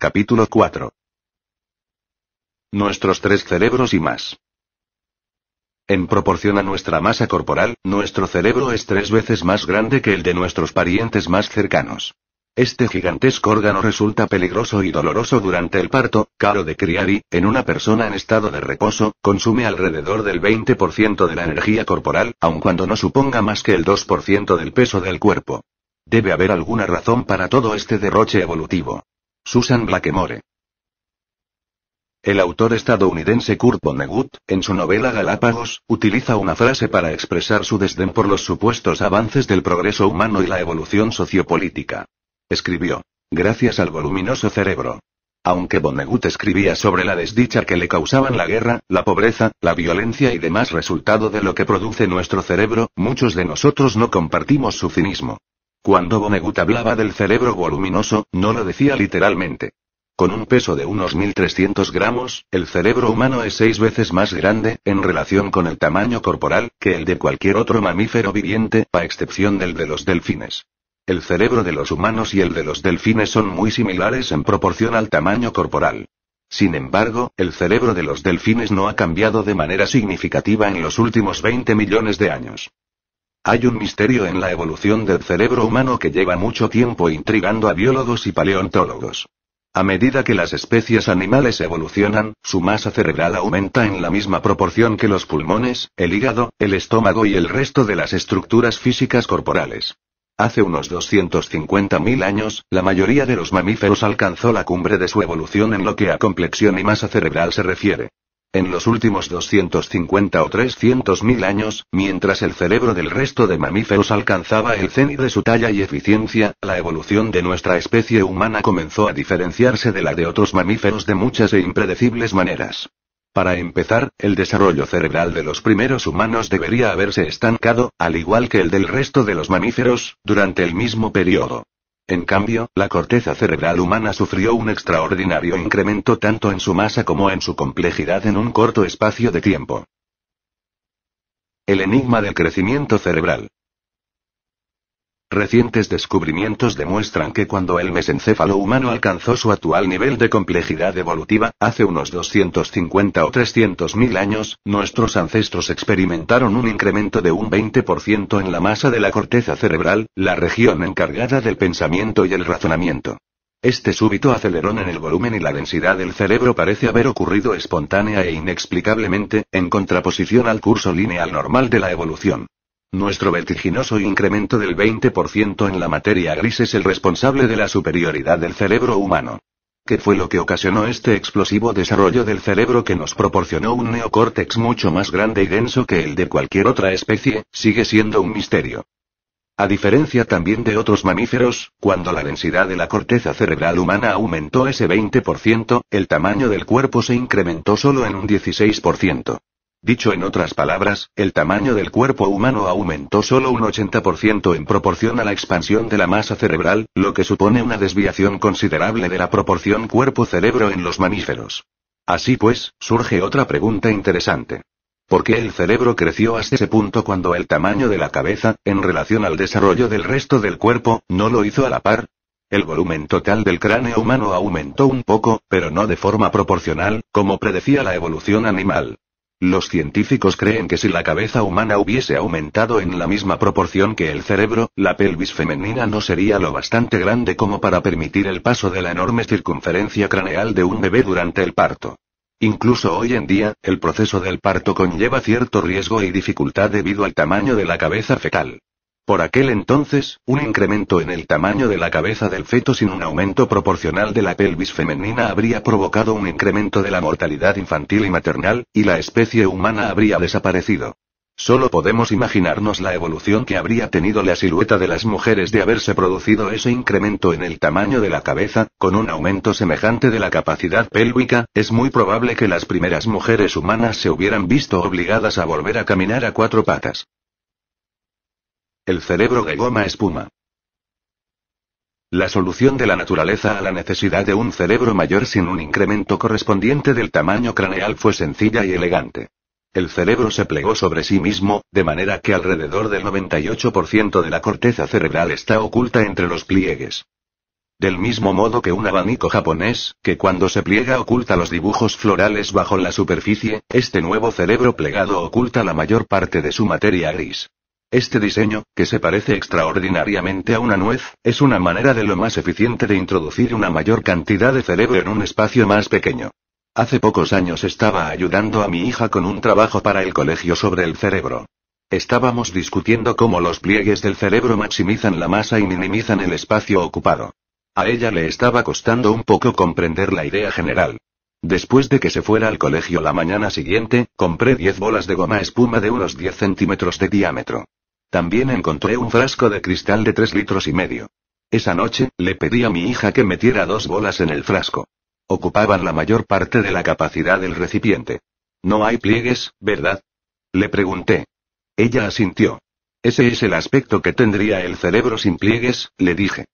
Capítulo 4. Nuestros tres cerebros y más. En proporción a nuestra masa corporal, nuestro cerebro es tres veces más grande que el de nuestros parientes más cercanos. Este gigantesco órgano resulta peligroso y doloroso durante el parto, caro de criar y, en una persona en estado de reposo, consume alrededor del 20% de la energía corporal, aun cuando no suponga más que el 2% del peso del cuerpo. Debe haber alguna razón para todo este derroche evolutivo. Susan Blackmore. El autor estadounidense Kurt Vonnegut, en su novela Galápagos, utiliza una frase para expresar su desdén por los supuestos avances del progreso humano y la evolución sociopolítica. Escribió, gracias al voluminoso cerebro. Aunque Vonnegut escribía sobre la desdicha que le causaban la guerra, la pobreza, la violencia y demás resultado de lo que produce nuestro cerebro, muchos de nosotros no compartimos su cinismo. Cuando Bonegut hablaba del cerebro voluminoso, no lo decía literalmente. Con un peso de unos 1.300 gramos, el cerebro humano es seis veces más grande, en relación con el tamaño corporal, que el de cualquier otro mamífero viviente, a excepción del de los delfines. El cerebro de los humanos y el de los delfines son muy similares en proporción al tamaño corporal. Sin embargo, el cerebro de los delfines no ha cambiado de manera significativa en los últimos 20 millones de años. Hay un misterio en la evolución del cerebro humano que lleva mucho tiempo intrigando a biólogos y paleontólogos. A medida que las especies animales evolucionan, su masa cerebral aumenta en la misma proporción que los pulmones, el hígado, el estómago y el resto de las estructuras físicas corporales. Hace unos 250.000 años, la mayoría de los mamíferos alcanzó la cumbre de su evolución en lo que a complexión y masa cerebral se refiere. En los últimos 250 o 300 mil años, mientras el cerebro del resto de mamíferos alcanzaba el cenit de su talla y eficiencia, la evolución de nuestra especie humana comenzó a diferenciarse de la de otros mamíferos de muchas e impredecibles maneras. Para empezar, el desarrollo cerebral de los primeros humanos debería haberse estancado, al igual que el del resto de los mamíferos, durante el mismo periodo. En cambio, la corteza cerebral humana sufrió un extraordinario incremento tanto en su masa como en su complejidad en un corto espacio de tiempo. El enigma del crecimiento cerebral. Recientes descubrimientos demuestran que cuando el mesencéfalo humano alcanzó su actual nivel de complejidad evolutiva, hace unos 250 o 300 mil años, nuestros ancestros experimentaron un incremento de un 20% en la masa de la corteza cerebral, la región encargada del pensamiento y el razonamiento. Este súbito acelerón en el volumen y la densidad del cerebro parece haber ocurrido espontánea e inexplicablemente, en contraposición al curso lineal normal de la evolución. Nuestro vertiginoso incremento del 20% en la materia gris es el responsable de la superioridad del cerebro humano. ¿Qué fue lo que ocasionó este explosivo desarrollo del cerebro que nos proporcionó un neocórtex mucho más grande y denso que el de cualquier otra especie? Sigue siendo un misterio. A diferencia también de otros mamíferos, cuando la densidad de la corteza cerebral humana aumentó ese 20%, el tamaño del cuerpo se incrementó solo en un 16%. Dicho en otras palabras, el tamaño del cuerpo humano aumentó solo un 80% en proporción a la expansión de la masa cerebral, lo que supone una desviación considerable de la proporción cuerpo-cerebro en los mamíferos. Así pues, surge otra pregunta interesante. ¿Por qué el cerebro creció hasta ese punto cuando el tamaño de la cabeza, en relación al desarrollo del resto del cuerpo, no lo hizo a la par? El volumen total del cráneo humano aumentó un poco, pero no de forma proporcional, como predecía la evolución animal. Los científicos creen que si la cabeza humana hubiese aumentado en la misma proporción que el cerebro, la pelvis femenina no sería lo bastante grande como para permitir el paso de la enorme circunferencia craneal de un bebé durante el parto. Incluso hoy en día, el proceso del parto conlleva cierto riesgo y dificultad debido al tamaño de la cabeza fetal. Por aquel entonces, un incremento en el tamaño de la cabeza del feto sin un aumento proporcional de la pelvis femenina habría provocado un incremento de la mortalidad infantil y maternal, y la especie humana habría desaparecido. Solo podemos imaginarnos la evolución que habría tenido la silueta de las mujeres de haberse producido ese incremento en el tamaño de la cabeza, con un aumento semejante de la capacidad pélvica, es muy probable que las primeras mujeres humanas se hubieran visto obligadas a volver a caminar a cuatro patas. El cerebro de goma espuma. La solución de la naturaleza a la necesidad de un cerebro mayor sin un incremento correspondiente del tamaño craneal fue sencilla y elegante. El cerebro se plegó sobre sí mismo, de manera que alrededor del 98% de la corteza cerebral está oculta entre los pliegues. Del mismo modo que un abanico japonés, que cuando se pliega oculta los dibujos florales bajo la superficie, este nuevo cerebro plegado oculta la mayor parte de su materia gris. Este diseño, que se parece extraordinariamente a una nuez, es una manera de lo más eficiente de introducir una mayor cantidad de cerebro en un espacio más pequeño. Hace pocos años estaba ayudando a mi hija con un trabajo para el colegio sobre el cerebro. Estábamos discutiendo cómo los pliegues del cerebro maximizan la masa y minimizan el espacio ocupado. A ella le estaba costando un poco comprender la idea general. Después de que se fuera al colegio la mañana siguiente, compré 10 bolas de goma espuma de unos 10 centímetros de diámetro. También encontré un frasco de cristal de tres litros y medio. Esa noche, le pedí a mi hija que metiera dos bolas en el frasco. Ocupaban la mayor parte de la capacidad del recipiente. No hay pliegues, ¿verdad? Le pregunté. Ella asintió. Ese es el aspecto que tendría el cerebro sin pliegues, le dije.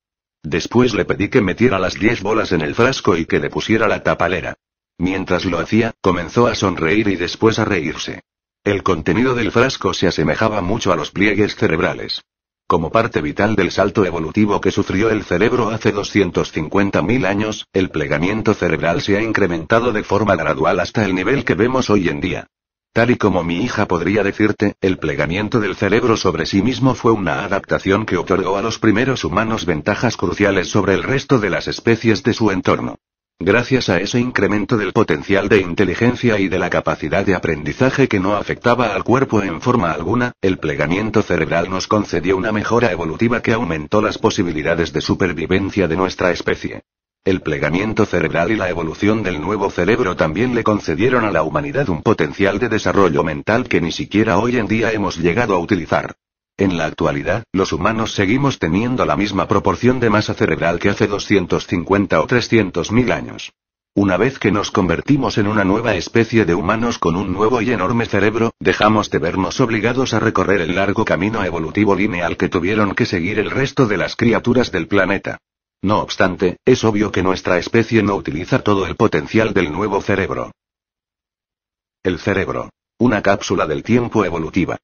Después le pedí que metiera las diez bolas en el frasco y que le pusiera la tapalera. Mientras lo hacía, comenzó a sonreír y después a reírse. El contenido del frasco se asemejaba mucho a los pliegues cerebrales. Como parte vital del salto evolutivo que sufrió el cerebro hace 250.000 años, el plegamiento cerebral se ha incrementado de forma gradual hasta el nivel que vemos hoy en día. Tal y como mi hija podría decirte, el plegamiento del cerebro sobre sí mismo fue una adaptación que otorgó a los primeros humanos ventajas cruciales sobre el resto de las especies de su entorno. Gracias a ese incremento del potencial de inteligencia y de la capacidad de aprendizaje que no afectaba al cuerpo en forma alguna, el plegamiento cerebral nos concedió una mejora evolutiva que aumentó las posibilidades de supervivencia de nuestra especie. El plegamiento cerebral y la evolución del nuevo cerebro también le concedieron a la humanidad un potencial de desarrollo mental que ni siquiera hoy en día hemos llegado a utilizar. En la actualidad, los humanos seguimos teniendo la misma proporción de masa cerebral que hace 250 o 300 mil años. Una vez que nos convertimos en una nueva especie de humanos con un nuevo y enorme cerebro, dejamos de vernos obligados a recorrer el largo camino evolutivo lineal que tuvieron que seguir el resto de las criaturas del planeta. No obstante, es obvio que nuestra especie no utiliza todo el potencial del nuevo cerebro. El cerebro. Una cápsula del tiempo evolutiva.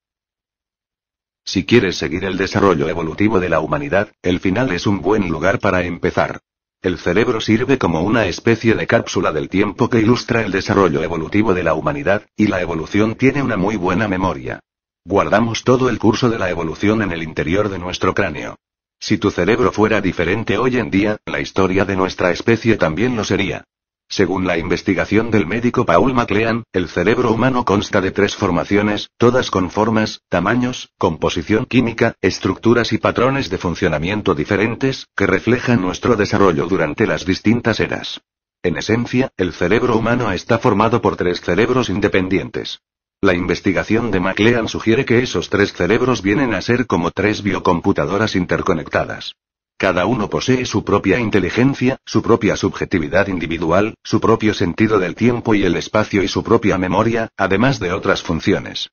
Si quieres seguir el desarrollo evolutivo de la humanidad, el final es un buen lugar para empezar. El cerebro sirve como una especie de cápsula del tiempo que ilustra el desarrollo evolutivo de la humanidad, y la evolución tiene una muy buena memoria. Guardamos todo el curso de la evolución en el interior de nuestro cráneo. Si tu cerebro fuera diferente hoy en día, la historia de nuestra especie también lo sería. Según la investigación del médico Paul MacLean, el cerebro humano consta de tres formaciones, todas con formas, tamaños, composición química, estructuras y patrones de funcionamiento diferentes, que reflejan nuestro desarrollo durante las distintas eras. En esencia, el cerebro humano está formado por tres cerebros independientes. La investigación de MacLean sugiere que esos tres cerebros vienen a ser como tres biocomputadoras interconectadas. Cada uno posee su propia inteligencia, su propia subjetividad individual, su propio sentido del tiempo y el espacio y su propia memoria, además de otras funciones.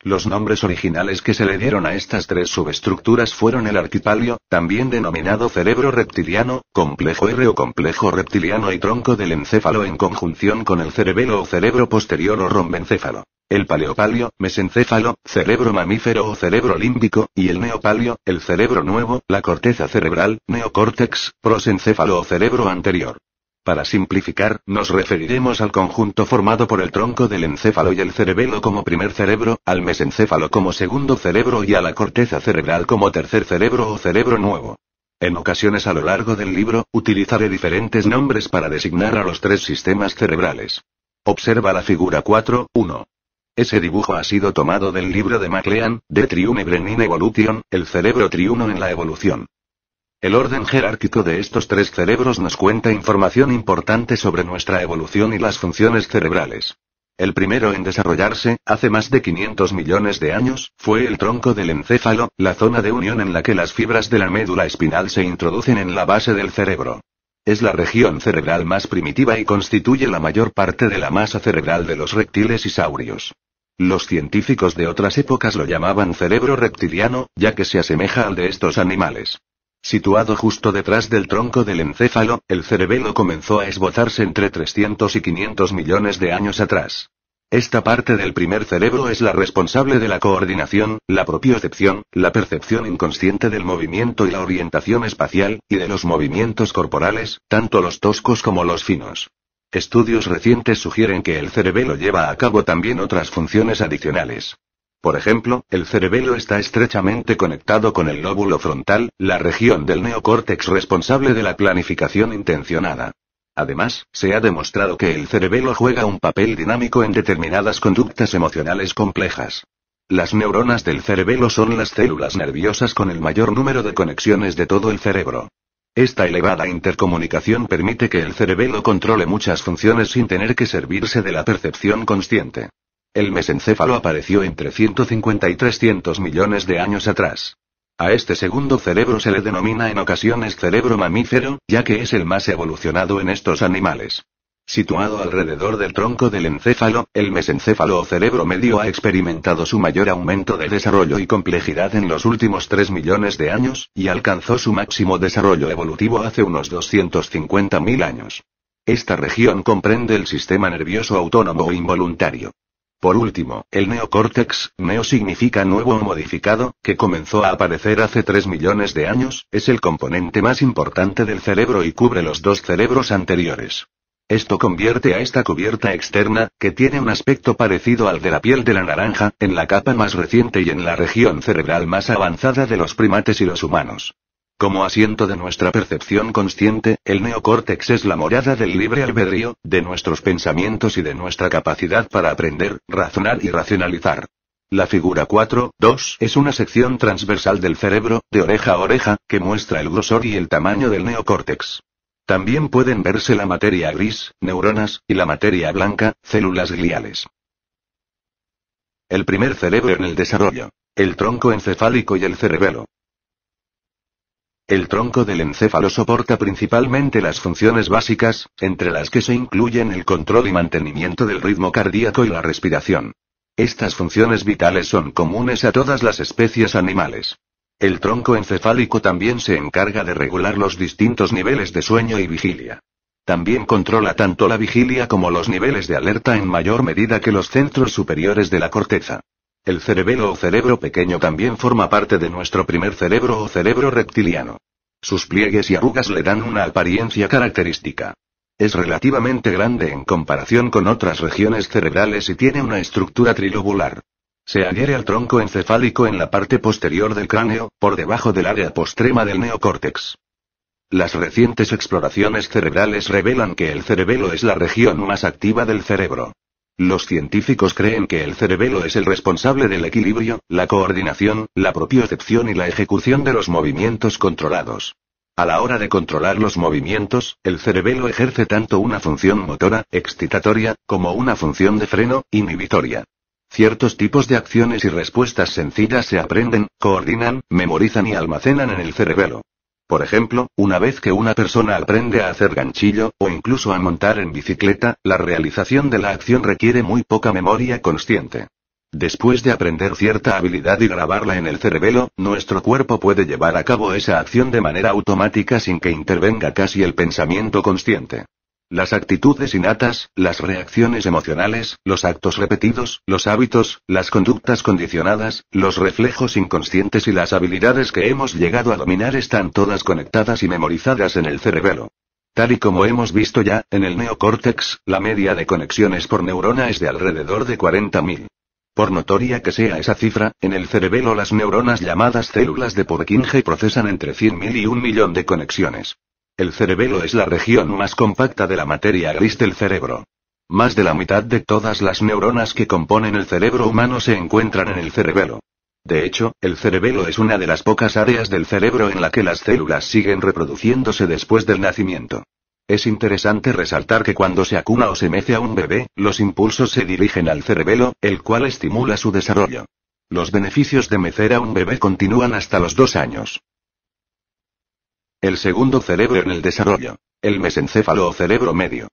Los nombres originales que se le dieron a estas tres subestructuras fueron el arquipalio, también denominado cerebro reptiliano, complejo R o complejo reptiliano y tronco del encéfalo en conjunción con el cerebelo o cerebro posterior o rombencéfalo. El paleopalio, mesencéfalo, cerebro mamífero o cerebro límbico, y el neopalio, el cerebro nuevo, la corteza cerebral, neocórtex, prosencéfalo o cerebro anterior. Para simplificar, nos referiremos al conjunto formado por el tronco del encéfalo y el cerebelo como primer cerebro, al mesencéfalo como segundo cerebro y a la corteza cerebral como tercer cerebro o cerebro nuevo. En ocasiones a lo largo del libro, utilizaré diferentes nombres para designar a los tres sistemas cerebrales. Observa la figura 4-1. Ese dibujo ha sido tomado del libro de MacLean, The Triune Brenin Evolution, El cerebro triuno en la evolución. El orden jerárquico de estos tres cerebros nos cuenta información importante sobre nuestra evolución y las funciones cerebrales. El primero en desarrollarse, hace más de 500 millones de años, fue el tronco del encéfalo, la zona de unión en la que las fibras de la médula espinal se introducen en la base del cerebro. Es la región cerebral más primitiva y constituye la mayor parte de la masa cerebral de los reptiles y saurios. Los científicos de otras épocas lo llamaban cerebro reptiliano, ya que se asemeja al de estos animales. Situado justo detrás del tronco del encéfalo, el cerebelo comenzó a esbozarse entre 300 y 500 millones de años atrás. Esta parte del primer cerebro es la responsable de la coordinación, la propiocepción, la percepción inconsciente del movimiento y la orientación espacial, y de los movimientos corporales, tanto los toscos como los finos. Estudios recientes sugieren que el cerebelo lleva a cabo también otras funciones adicionales. Por ejemplo, el cerebelo está estrechamente conectado con el lóbulo frontal, la región del neocórtex responsable de la planificación intencionada. Además, se ha demostrado que el cerebelo juega un papel dinámico en determinadas conductas emocionales complejas. Las neuronas del cerebelo son las células nerviosas con el mayor número de conexiones de todo el cerebro. Esta elevada intercomunicación permite que el cerebelo controle muchas funciones sin tener que servirse de la percepción consciente. El mesencéfalo apareció entre 150 y 300 millones de años atrás. A este segundo cerebro se le denomina en ocasiones cerebro mamífero, ya que es el más evolucionado en estos animales. Situado alrededor del tronco del encéfalo, el mesencéfalo o cerebro medio ha experimentado su mayor aumento de desarrollo y complejidad en los últimos 3 millones de años, y alcanzó su máximo desarrollo evolutivo hace unos 250.000 años. Esta región comprende el sistema nervioso autónomo o e involuntario. Por último, el neocórtex, neo significa nuevo o modificado, que comenzó a aparecer hace 3 millones de años, es el componente más importante del cerebro y cubre los dos cerebros anteriores. Esto convierte a esta cubierta externa, que tiene un aspecto parecido al de la piel de la naranja, en la capa más reciente y en la región cerebral más avanzada de los primates y los humanos. Como asiento de nuestra percepción consciente, el neocórtex es la morada del libre albedrío, de nuestros pensamientos y de nuestra capacidad para aprender, razonar y racionalizar. La figura 4.2 es una sección transversal del cerebro, de oreja a oreja, que muestra el grosor y el tamaño del neocórtex. También pueden verse la materia gris, neuronas, y la materia blanca, células gliales. El primer cerebro en el desarrollo. El tronco encefálico y el cerebelo. El tronco del encéfalo soporta principalmente las funciones básicas, entre las que se incluyen el control y mantenimiento del ritmo cardíaco y la respiración. Estas funciones vitales son comunes a todas las especies animales. El tronco encefálico también se encarga de regular los distintos niveles de sueño y vigilia. También controla tanto la vigilia como los niveles de alerta en mayor medida que los centros superiores de la corteza. El cerebelo o cerebro pequeño también forma parte de nuestro primer cerebro o cerebro reptiliano. Sus pliegues y arrugas le dan una apariencia característica. Es relativamente grande en comparación con otras regiones cerebrales y tiene una estructura trilobular. Se adhiere al tronco encefálico en la parte posterior del cráneo, por debajo del área postrema del neocórtex. Las recientes exploraciones cerebrales revelan que el cerebelo es la región más activa del cerebro. Los científicos creen que el cerebelo es el responsable del equilibrio, la coordinación, la propiocepción y la ejecución de los movimientos controlados. A la hora de controlar los movimientos, el cerebelo ejerce tanto una función motora, excitatoria, como una función de freno, inhibitoria. Ciertos tipos de acciones y respuestas sencillas se aprenden, coordinan, memorizan y almacenan en el cerebelo. Por ejemplo, una vez que una persona aprende a hacer ganchillo, o incluso a montar en bicicleta, la realización de la acción requiere muy poca memoria consciente. Después de aprender cierta habilidad y grabarla en el cerebelo, nuestro cuerpo puede llevar a cabo esa acción de manera automática sin que intervenga casi el pensamiento consciente. Las actitudes innatas, las reacciones emocionales, los actos repetidos, los hábitos, las conductas condicionadas, los reflejos inconscientes y las habilidades que hemos llegado a dominar están todas conectadas y memorizadas en el cerebelo. Tal y como hemos visto ya, en el neocórtex, la media de conexiones por neurona es de alrededor de 40.000. Por notoria que sea esa cifra, en el cerebelo las neuronas llamadas células de Purkinje procesan entre 100.000 y un millón de conexiones. El cerebelo es la región más compacta de la materia gris del cerebro. Más de la mitad de todas las neuronas que componen el cerebro humano se encuentran en el cerebelo. De hecho, el cerebelo es una de las pocas áreas del cerebro en la que las células siguen reproduciéndose después del nacimiento. Es interesante resaltar que cuando se acuna o se mece a un bebé, los impulsos se dirigen al cerebelo, el cual estimula su desarrollo. Los beneficios de mecer a un bebé continúan hasta los dos años. El segundo cerebro en el desarrollo. El mesencéfalo o cerebro medio.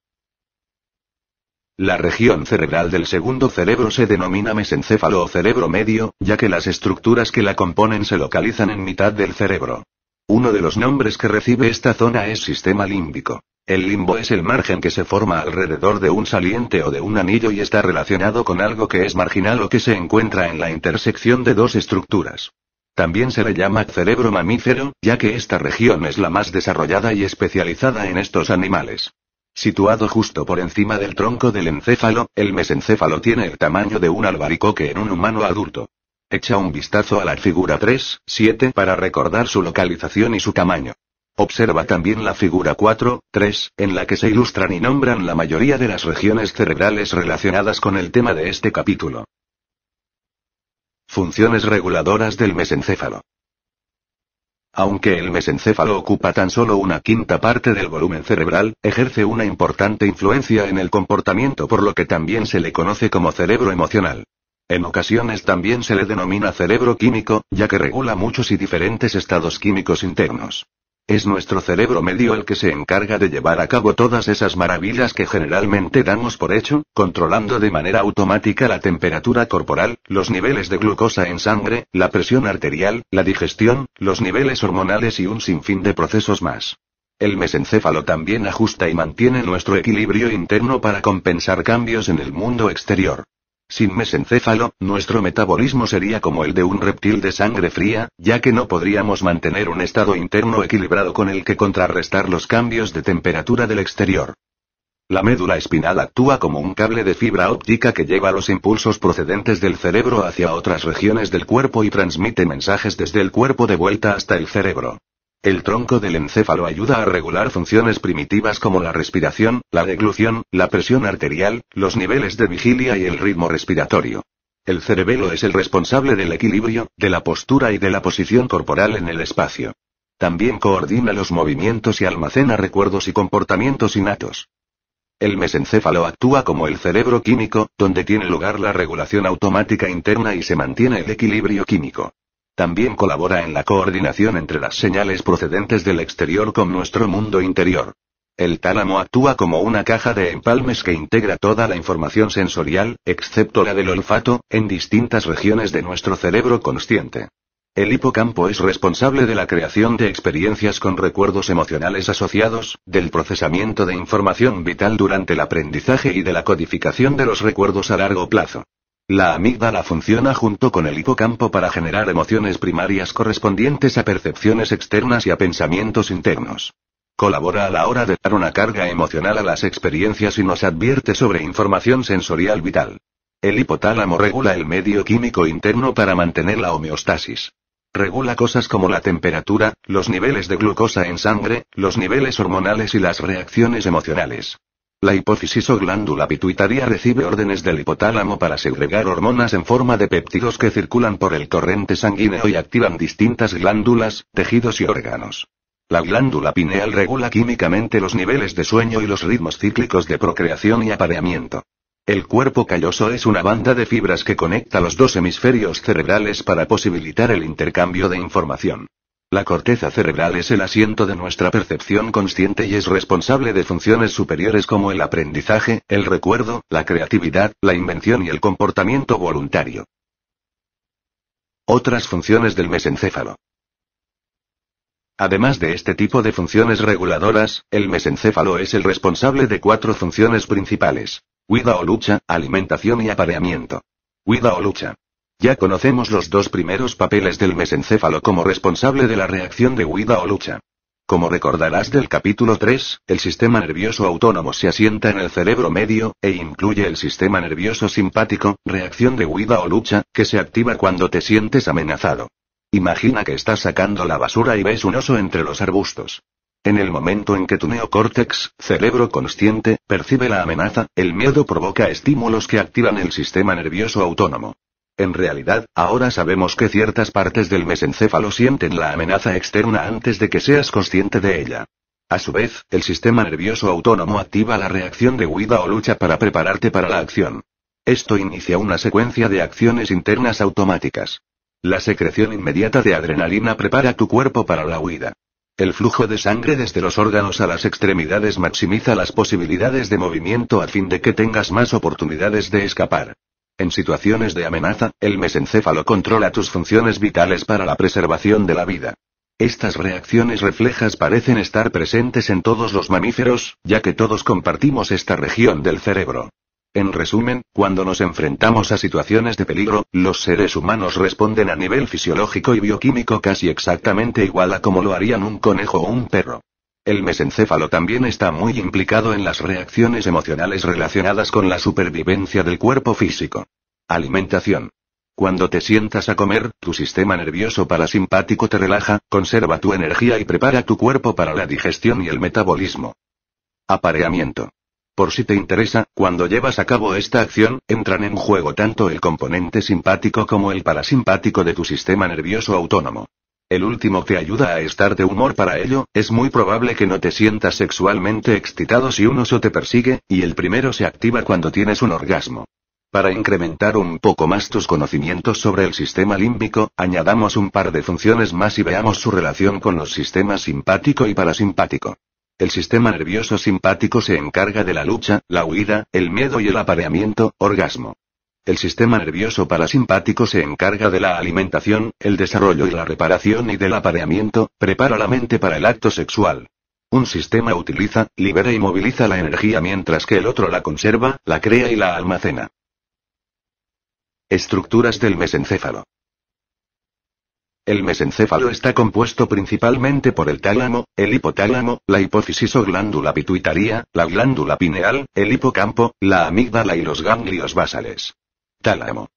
La región cerebral del segundo cerebro se denomina mesencéfalo o cerebro medio, ya que las estructuras que la componen se localizan en mitad del cerebro. Uno de los nombres que recibe esta zona es sistema límbico. El limbo es el margen que se forma alrededor de un saliente o de un anillo y está relacionado con algo que es marginal o que se encuentra en la intersección de dos estructuras. También se le llama cerebro mamífero, ya que esta región es la más desarrollada y especializada en estos animales. Situado justo por encima del tronco del encéfalo, el mesencéfalo tiene el tamaño de un albaricoque en un humano adulto. Echa un vistazo a la figura 3, 7 para recordar su localización y su tamaño. Observa también la figura 4, 3, en la que se ilustran y nombran la mayoría de las regiones cerebrales relacionadas con el tema de este capítulo. Funciones reguladoras del mesencéfalo. Aunque el mesencéfalo ocupa tan solo una quinta parte del volumen cerebral, ejerce una importante influencia en el comportamiento por lo que también se le conoce como cerebro emocional. En ocasiones también se le denomina cerebro químico, ya que regula muchos y diferentes estados químicos internos. Es nuestro cerebro medio el que se encarga de llevar a cabo todas esas maravillas que generalmente damos por hecho, controlando de manera automática la temperatura corporal, los niveles de glucosa en sangre, la presión arterial, la digestión, los niveles hormonales y un sinfín de procesos más. El mesencéfalo también ajusta y mantiene nuestro equilibrio interno para compensar cambios en el mundo exterior. Sin mesencéfalo, nuestro metabolismo sería como el de un reptil de sangre fría, ya que no podríamos mantener un estado interno equilibrado con el que contrarrestar los cambios de temperatura del exterior. La médula espinal actúa como un cable de fibra óptica que lleva los impulsos procedentes del cerebro hacia otras regiones del cuerpo y transmite mensajes desde el cuerpo de vuelta hasta el cerebro. El tronco del encéfalo ayuda a regular funciones primitivas como la respiración, la deglución, la presión arterial, los niveles de vigilia y el ritmo respiratorio. El cerebelo es el responsable del equilibrio, de la postura y de la posición corporal en el espacio. También coordina los movimientos y almacena recuerdos y comportamientos innatos. El mesencéfalo actúa como el cerebro químico, donde tiene lugar la regulación automática interna y se mantiene el equilibrio químico. También colabora en la coordinación entre las señales procedentes del exterior con nuestro mundo interior. El tálamo actúa como una caja de empalmes que integra toda la información sensorial, excepto la del olfato, en distintas regiones de nuestro cerebro consciente. El hipocampo es responsable de la creación de experiencias con recuerdos emocionales asociados, del procesamiento de información vital durante el aprendizaje y de la codificación de los recuerdos a largo plazo. La amígdala funciona junto con el hipocampo para generar emociones primarias correspondientes a percepciones externas y a pensamientos internos. Colabora a la hora de dar una carga emocional a las experiencias y nos advierte sobre información sensorial vital. El hipotálamo regula el medio químico interno para mantener la homeostasis. Regula cosas como la temperatura, los niveles de glucosa en sangre, los niveles hormonales y las reacciones emocionales. La hipófisis o glándula pituitaria recibe órdenes del hipotálamo para segregar hormonas en forma de péptidos que circulan por el corriente sanguíneo y activan distintas glándulas, tejidos y órganos. La glándula pineal regula químicamente los niveles de sueño y los ritmos cíclicos de procreación y apareamiento. El cuerpo calloso es una banda de fibras que conecta los dos hemisferios cerebrales para posibilitar el intercambio de información. La corteza cerebral es el asiento de nuestra percepción consciente y es responsable de funciones superiores como el aprendizaje, el recuerdo, la creatividad, la invención y el comportamiento voluntario. Otras funciones del mesencéfalo. Además de este tipo de funciones reguladoras, el mesencéfalo es el responsable de cuatro funciones principales. Cuida o lucha, alimentación y apareamiento. Cuida o lucha. Ya conocemos los dos primeros papeles del mesencéfalo como responsable de la reacción de huida o lucha. Como recordarás del capítulo 3, el sistema nervioso autónomo se asienta en el cerebro medio, e incluye el sistema nervioso simpático, reacción de huida o lucha, que se activa cuando te sientes amenazado. Imagina que estás sacando la basura y ves un oso entre los arbustos. En el momento en que tu neocórtex, cerebro consciente, percibe la amenaza, el miedo provoca estímulos que activan el sistema nervioso autónomo. En realidad, ahora sabemos que ciertas partes del mesencéfalo sienten la amenaza externa antes de que seas consciente de ella. A su vez, el sistema nervioso autónomo activa la reacción de huida o lucha para prepararte para la acción. Esto inicia una secuencia de acciones internas automáticas. La secreción inmediata de adrenalina prepara tu cuerpo para la huida. El flujo de sangre desde los órganos a las extremidades maximiza las posibilidades de movimiento a fin de que tengas más oportunidades de escapar. En situaciones de amenaza, el mesencéfalo controla tus funciones vitales para la preservación de la vida. Estas reacciones reflejas parecen estar presentes en todos los mamíferos, ya que todos compartimos esta región del cerebro. En resumen, cuando nos enfrentamos a situaciones de peligro, los seres humanos responden a nivel fisiológico y bioquímico casi exactamente igual a como lo harían un conejo o un perro. El mesencéfalo también está muy implicado en las reacciones emocionales relacionadas con la supervivencia del cuerpo físico. Alimentación. Cuando te sientas a comer, tu sistema nervioso parasimpático te relaja, conserva tu energía y prepara tu cuerpo para la digestión y el metabolismo. Apareamiento. Por si te interesa, cuando llevas a cabo esta acción, entran en juego tanto el componente simpático como el parasimpático de tu sistema nervioso autónomo. El último te ayuda a estar de humor para ello, es muy probable que no te sientas sexualmente excitado si un oso te persigue, y el primero se activa cuando tienes un orgasmo. Para incrementar un poco más tus conocimientos sobre el sistema límbico, añadamos un par de funciones más y veamos su relación con los sistemas simpático y parasimpático. El sistema nervioso simpático se encarga de la lucha, la huida, el miedo y el apareamiento, orgasmo. El sistema nervioso parasimpático se encarga de la alimentación, el desarrollo y la reparación y del apareamiento, prepara la mente para el acto sexual. Un sistema utiliza, libera y moviliza la energía mientras que el otro la conserva, la crea y la almacena. Estructuras del mesencéfalo. El mesencéfalo está compuesto principalmente por el tálamo, el hipotálamo, la hipófisis o glándula pituitaria, la glándula pineal, el hipocampo, la amígdala y los ganglios basales. Tálamo.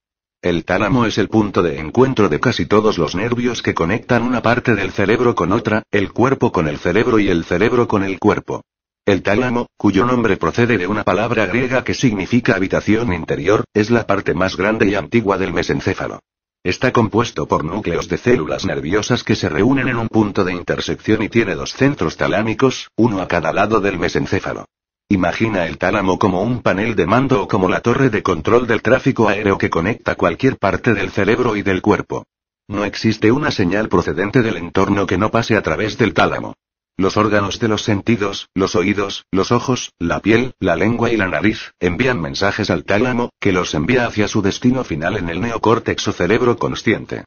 El tálamo es el punto de encuentro de casi todos los nervios que conectan una parte del cerebro con otra, el cuerpo con el cerebro y el cerebro con el cuerpo. El tálamo, cuyo nombre procede de una palabra griega que significa habitación interior, es la parte más grande y antigua del mesencéfalo. Está compuesto por núcleos de células nerviosas que se reúnen en un punto de intersección y tiene dos centros talámicos, uno a cada lado del mesencéfalo. Imagina el tálamo como un panel de mando o como la torre de control del tráfico aéreo que conecta cualquier parte del cerebro y del cuerpo. No existe una señal procedente del entorno que no pase a través del tálamo. Los órganos de los sentidos, los oídos, los ojos, la piel, la lengua y la nariz, envían mensajes al tálamo, que los envía hacia su destino final en el neocórtex o cerebro consciente.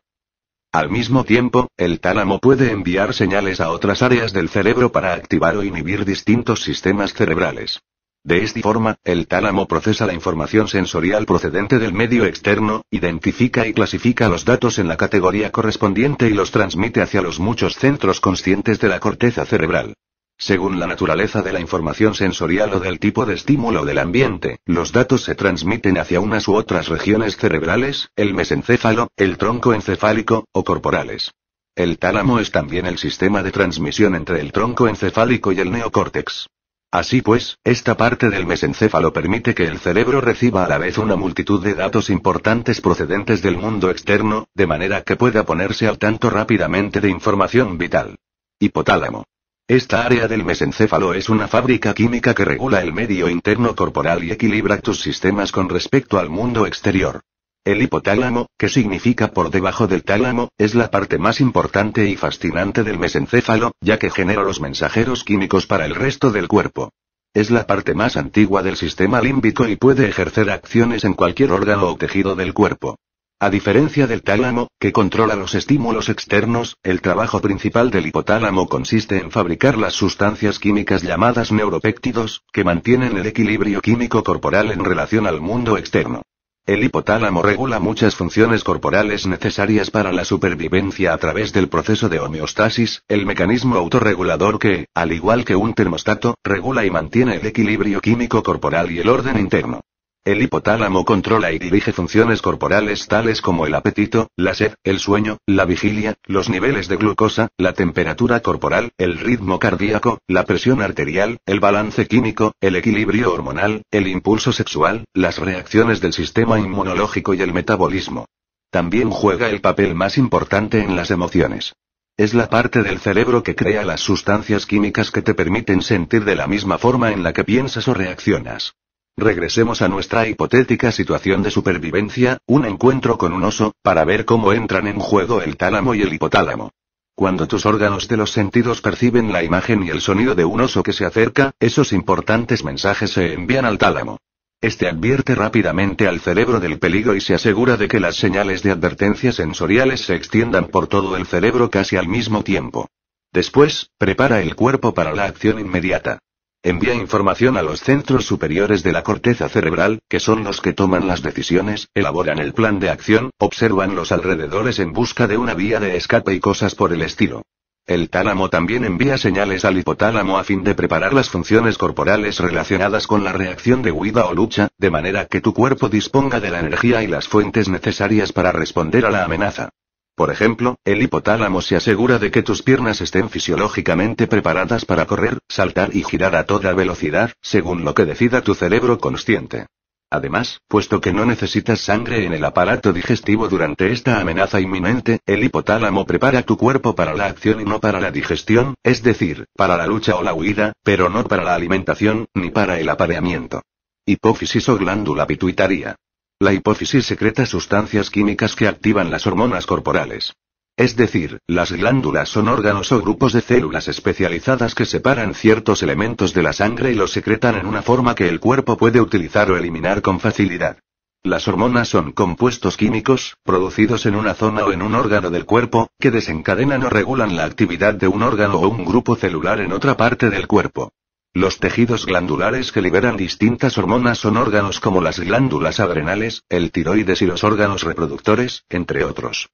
Al mismo tiempo, el tálamo puede enviar señales a otras áreas del cerebro para activar o inhibir distintos sistemas cerebrales. De esta forma, el tálamo procesa la información sensorial procedente del medio externo, identifica y clasifica los datos en la categoría correspondiente y los transmite hacia los muchos centros conscientes de la corteza cerebral. Según la naturaleza de la información sensorial o del tipo de estímulo del ambiente, los datos se transmiten hacia unas u otras regiones cerebrales, el mesencéfalo, el tronco encefálico, o corporales. El tálamo es también el sistema de transmisión entre el tronco encefálico y el neocórtex. Así pues, esta parte del mesencéfalo permite que el cerebro reciba a la vez una multitud de datos importantes procedentes del mundo externo, de manera que pueda ponerse al tanto rápidamente de información vital. Hipotálamo. Esta área del mesencéfalo es una fábrica química que regula el medio interno corporal y equilibra tus sistemas con respecto al mundo exterior. El hipotálamo, que significa por debajo del tálamo, es la parte más importante y fascinante del mesencéfalo, ya que genera los mensajeros químicos para el resto del cuerpo. Es la parte más antigua del sistema límbico y puede ejercer acciones en cualquier órgano o tejido del cuerpo. A diferencia del tálamo, que controla los estímulos externos, el trabajo principal del hipotálamo consiste en fabricar las sustancias químicas llamadas neuropéptidos, que mantienen el equilibrio químico corporal en relación al mundo externo. El hipotálamo regula muchas funciones corporales necesarias para la supervivencia a través del proceso de homeostasis, el mecanismo autorregulador que, al igual que un termostato, regula y mantiene el equilibrio químico corporal y el orden interno. El hipotálamo controla y dirige funciones corporales tales como el apetito, la sed, el sueño, la vigilia, los niveles de glucosa, la temperatura corporal, el ritmo cardíaco, la presión arterial, el balance químico, el equilibrio hormonal, el impulso sexual, las reacciones del sistema inmunológico y el metabolismo. También juega el papel más importante en las emociones. Es la parte del cerebro que crea las sustancias químicas que te permiten sentir de la misma forma en la que piensas o reaccionas. Regresemos a nuestra hipotética situación de supervivencia, un encuentro con un oso, para ver cómo entran en juego el tálamo y el hipotálamo. Cuando tus órganos de los sentidos perciben la imagen y el sonido de un oso que se acerca, esos importantes mensajes se envían al tálamo. Este advierte rápidamente al cerebro del peligro y se asegura de que las señales de advertencia sensoriales se extiendan por todo el cerebro casi al mismo tiempo. Después, prepara el cuerpo para la acción inmediata. Envía información a los centros superiores de la corteza cerebral, que son los que toman las decisiones, elaboran el plan de acción, observan los alrededores en busca de una vía de escape y cosas por el estilo. El tálamo también envía señales al hipotálamo a fin de preparar las funciones corporales relacionadas con la reacción de huida o lucha, de manera que tu cuerpo disponga de la energía y las fuentes necesarias para responder a la amenaza. Por ejemplo, el hipotálamo se asegura de que tus piernas estén fisiológicamente preparadas para correr, saltar y girar a toda velocidad, según lo que decida tu cerebro consciente. Además, puesto que no necesitas sangre en el aparato digestivo durante esta amenaza inminente, el hipotálamo prepara tu cuerpo para la acción y no para la digestión, es decir, para la lucha o la huida, pero no para la alimentación, ni para el apareamiento. Hipófisis o glándula pituitaria. La hipófisis secreta sustancias químicas que activan las hormonas corporales. Es decir, las glándulas son órganos o grupos de células especializadas que separan ciertos elementos de la sangre y los secretan en una forma que el cuerpo puede utilizar o eliminar con facilidad. Las hormonas son compuestos químicos, producidos en una zona o en un órgano del cuerpo, que desencadenan o regulan la actividad de un órgano o un grupo celular en otra parte del cuerpo. Los tejidos glandulares que liberan distintas hormonas son órganos como las glándulas adrenales, el tiroides y los órganos reproductores, entre otros.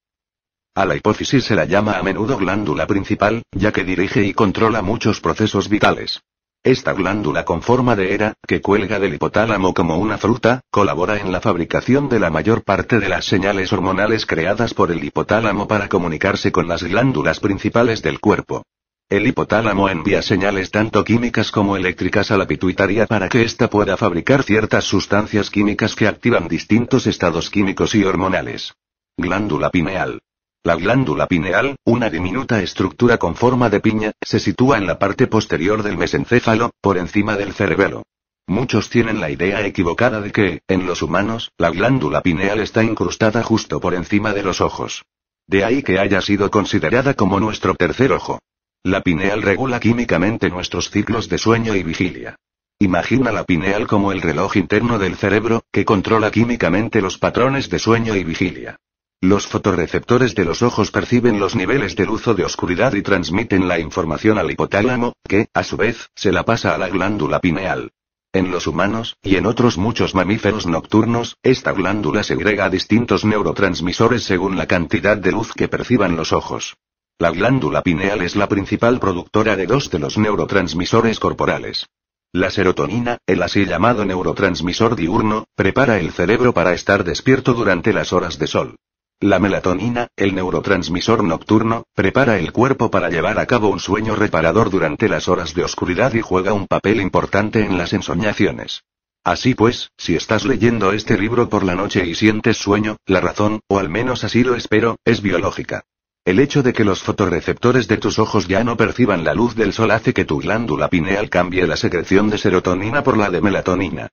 A la hipófisis se la llama a menudo glándula principal, ya que dirige y controla muchos procesos vitales. Esta glándula con forma de era, que cuelga del hipotálamo como una fruta, colabora en la fabricación de la mayor parte de las señales hormonales creadas por el hipotálamo para comunicarse con las glándulas principales del cuerpo. El hipotálamo envía señales tanto químicas como eléctricas a la pituitaria para que ésta pueda fabricar ciertas sustancias químicas que activan distintos estados químicos y hormonales. Glándula pineal. La glándula pineal, una diminuta estructura con forma de piña, se sitúa en la parte posterior del mesencéfalo, por encima del cerebelo. Muchos tienen la idea equivocada de que, en los humanos, la glándula pineal está incrustada justo por encima de los ojos. De ahí que haya sido considerada como nuestro tercer ojo. La pineal regula químicamente nuestros ciclos de sueño y vigilia. Imagina la pineal como el reloj interno del cerebro, que controla químicamente los patrones de sueño y vigilia. Los fotorreceptores de los ojos perciben los niveles de luz o de oscuridad y transmiten la información al hipotálamo, que, a su vez, se la pasa a la glándula pineal. En los humanos, y en otros muchos mamíferos nocturnos, esta glándula segrega distintos neurotransmisores según la cantidad de luz que perciban los ojos. La glándula pineal es la principal productora de dos de los neurotransmisores corporales. La serotonina, el así llamado neurotransmisor diurno, prepara el cerebro para estar despierto durante las horas de sol. La melatonina, el neurotransmisor nocturno, prepara el cuerpo para llevar a cabo un sueño reparador durante las horas de oscuridad y juega un papel importante en las ensoñaciones. Así pues, si estás leyendo este libro por la noche y sientes sueño, la razón, o al menos así lo espero, es biológica. El hecho de que los fotorreceptores de tus ojos ya no perciban la luz del sol hace que tu glándula pineal cambie la secreción de serotonina por la de melatonina.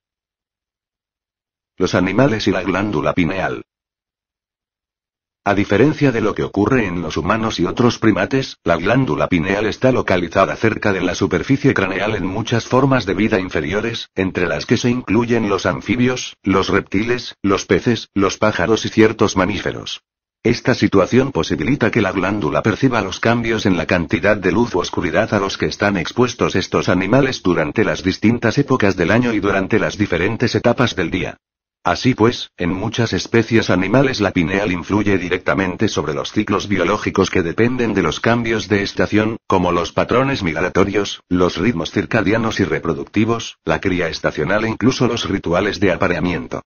Los animales y la glándula pineal. A diferencia de lo que ocurre en los humanos y otros primates, la glándula pineal está localizada cerca de la superficie craneal en muchas formas de vida inferiores, entre las que se incluyen los anfibios, los reptiles, los peces, los pájaros y ciertos mamíferos. Esta situación posibilita que la glándula perciba los cambios en la cantidad de luz u oscuridad a los que están expuestos estos animales durante las distintas épocas del año y durante las diferentes etapas del día. Así pues, en muchas especies animales la pineal influye directamente sobre los ciclos biológicos que dependen de los cambios de estación, como los patrones migratorios, los ritmos circadianos y reproductivos, la cría estacional e incluso los rituales de apareamiento.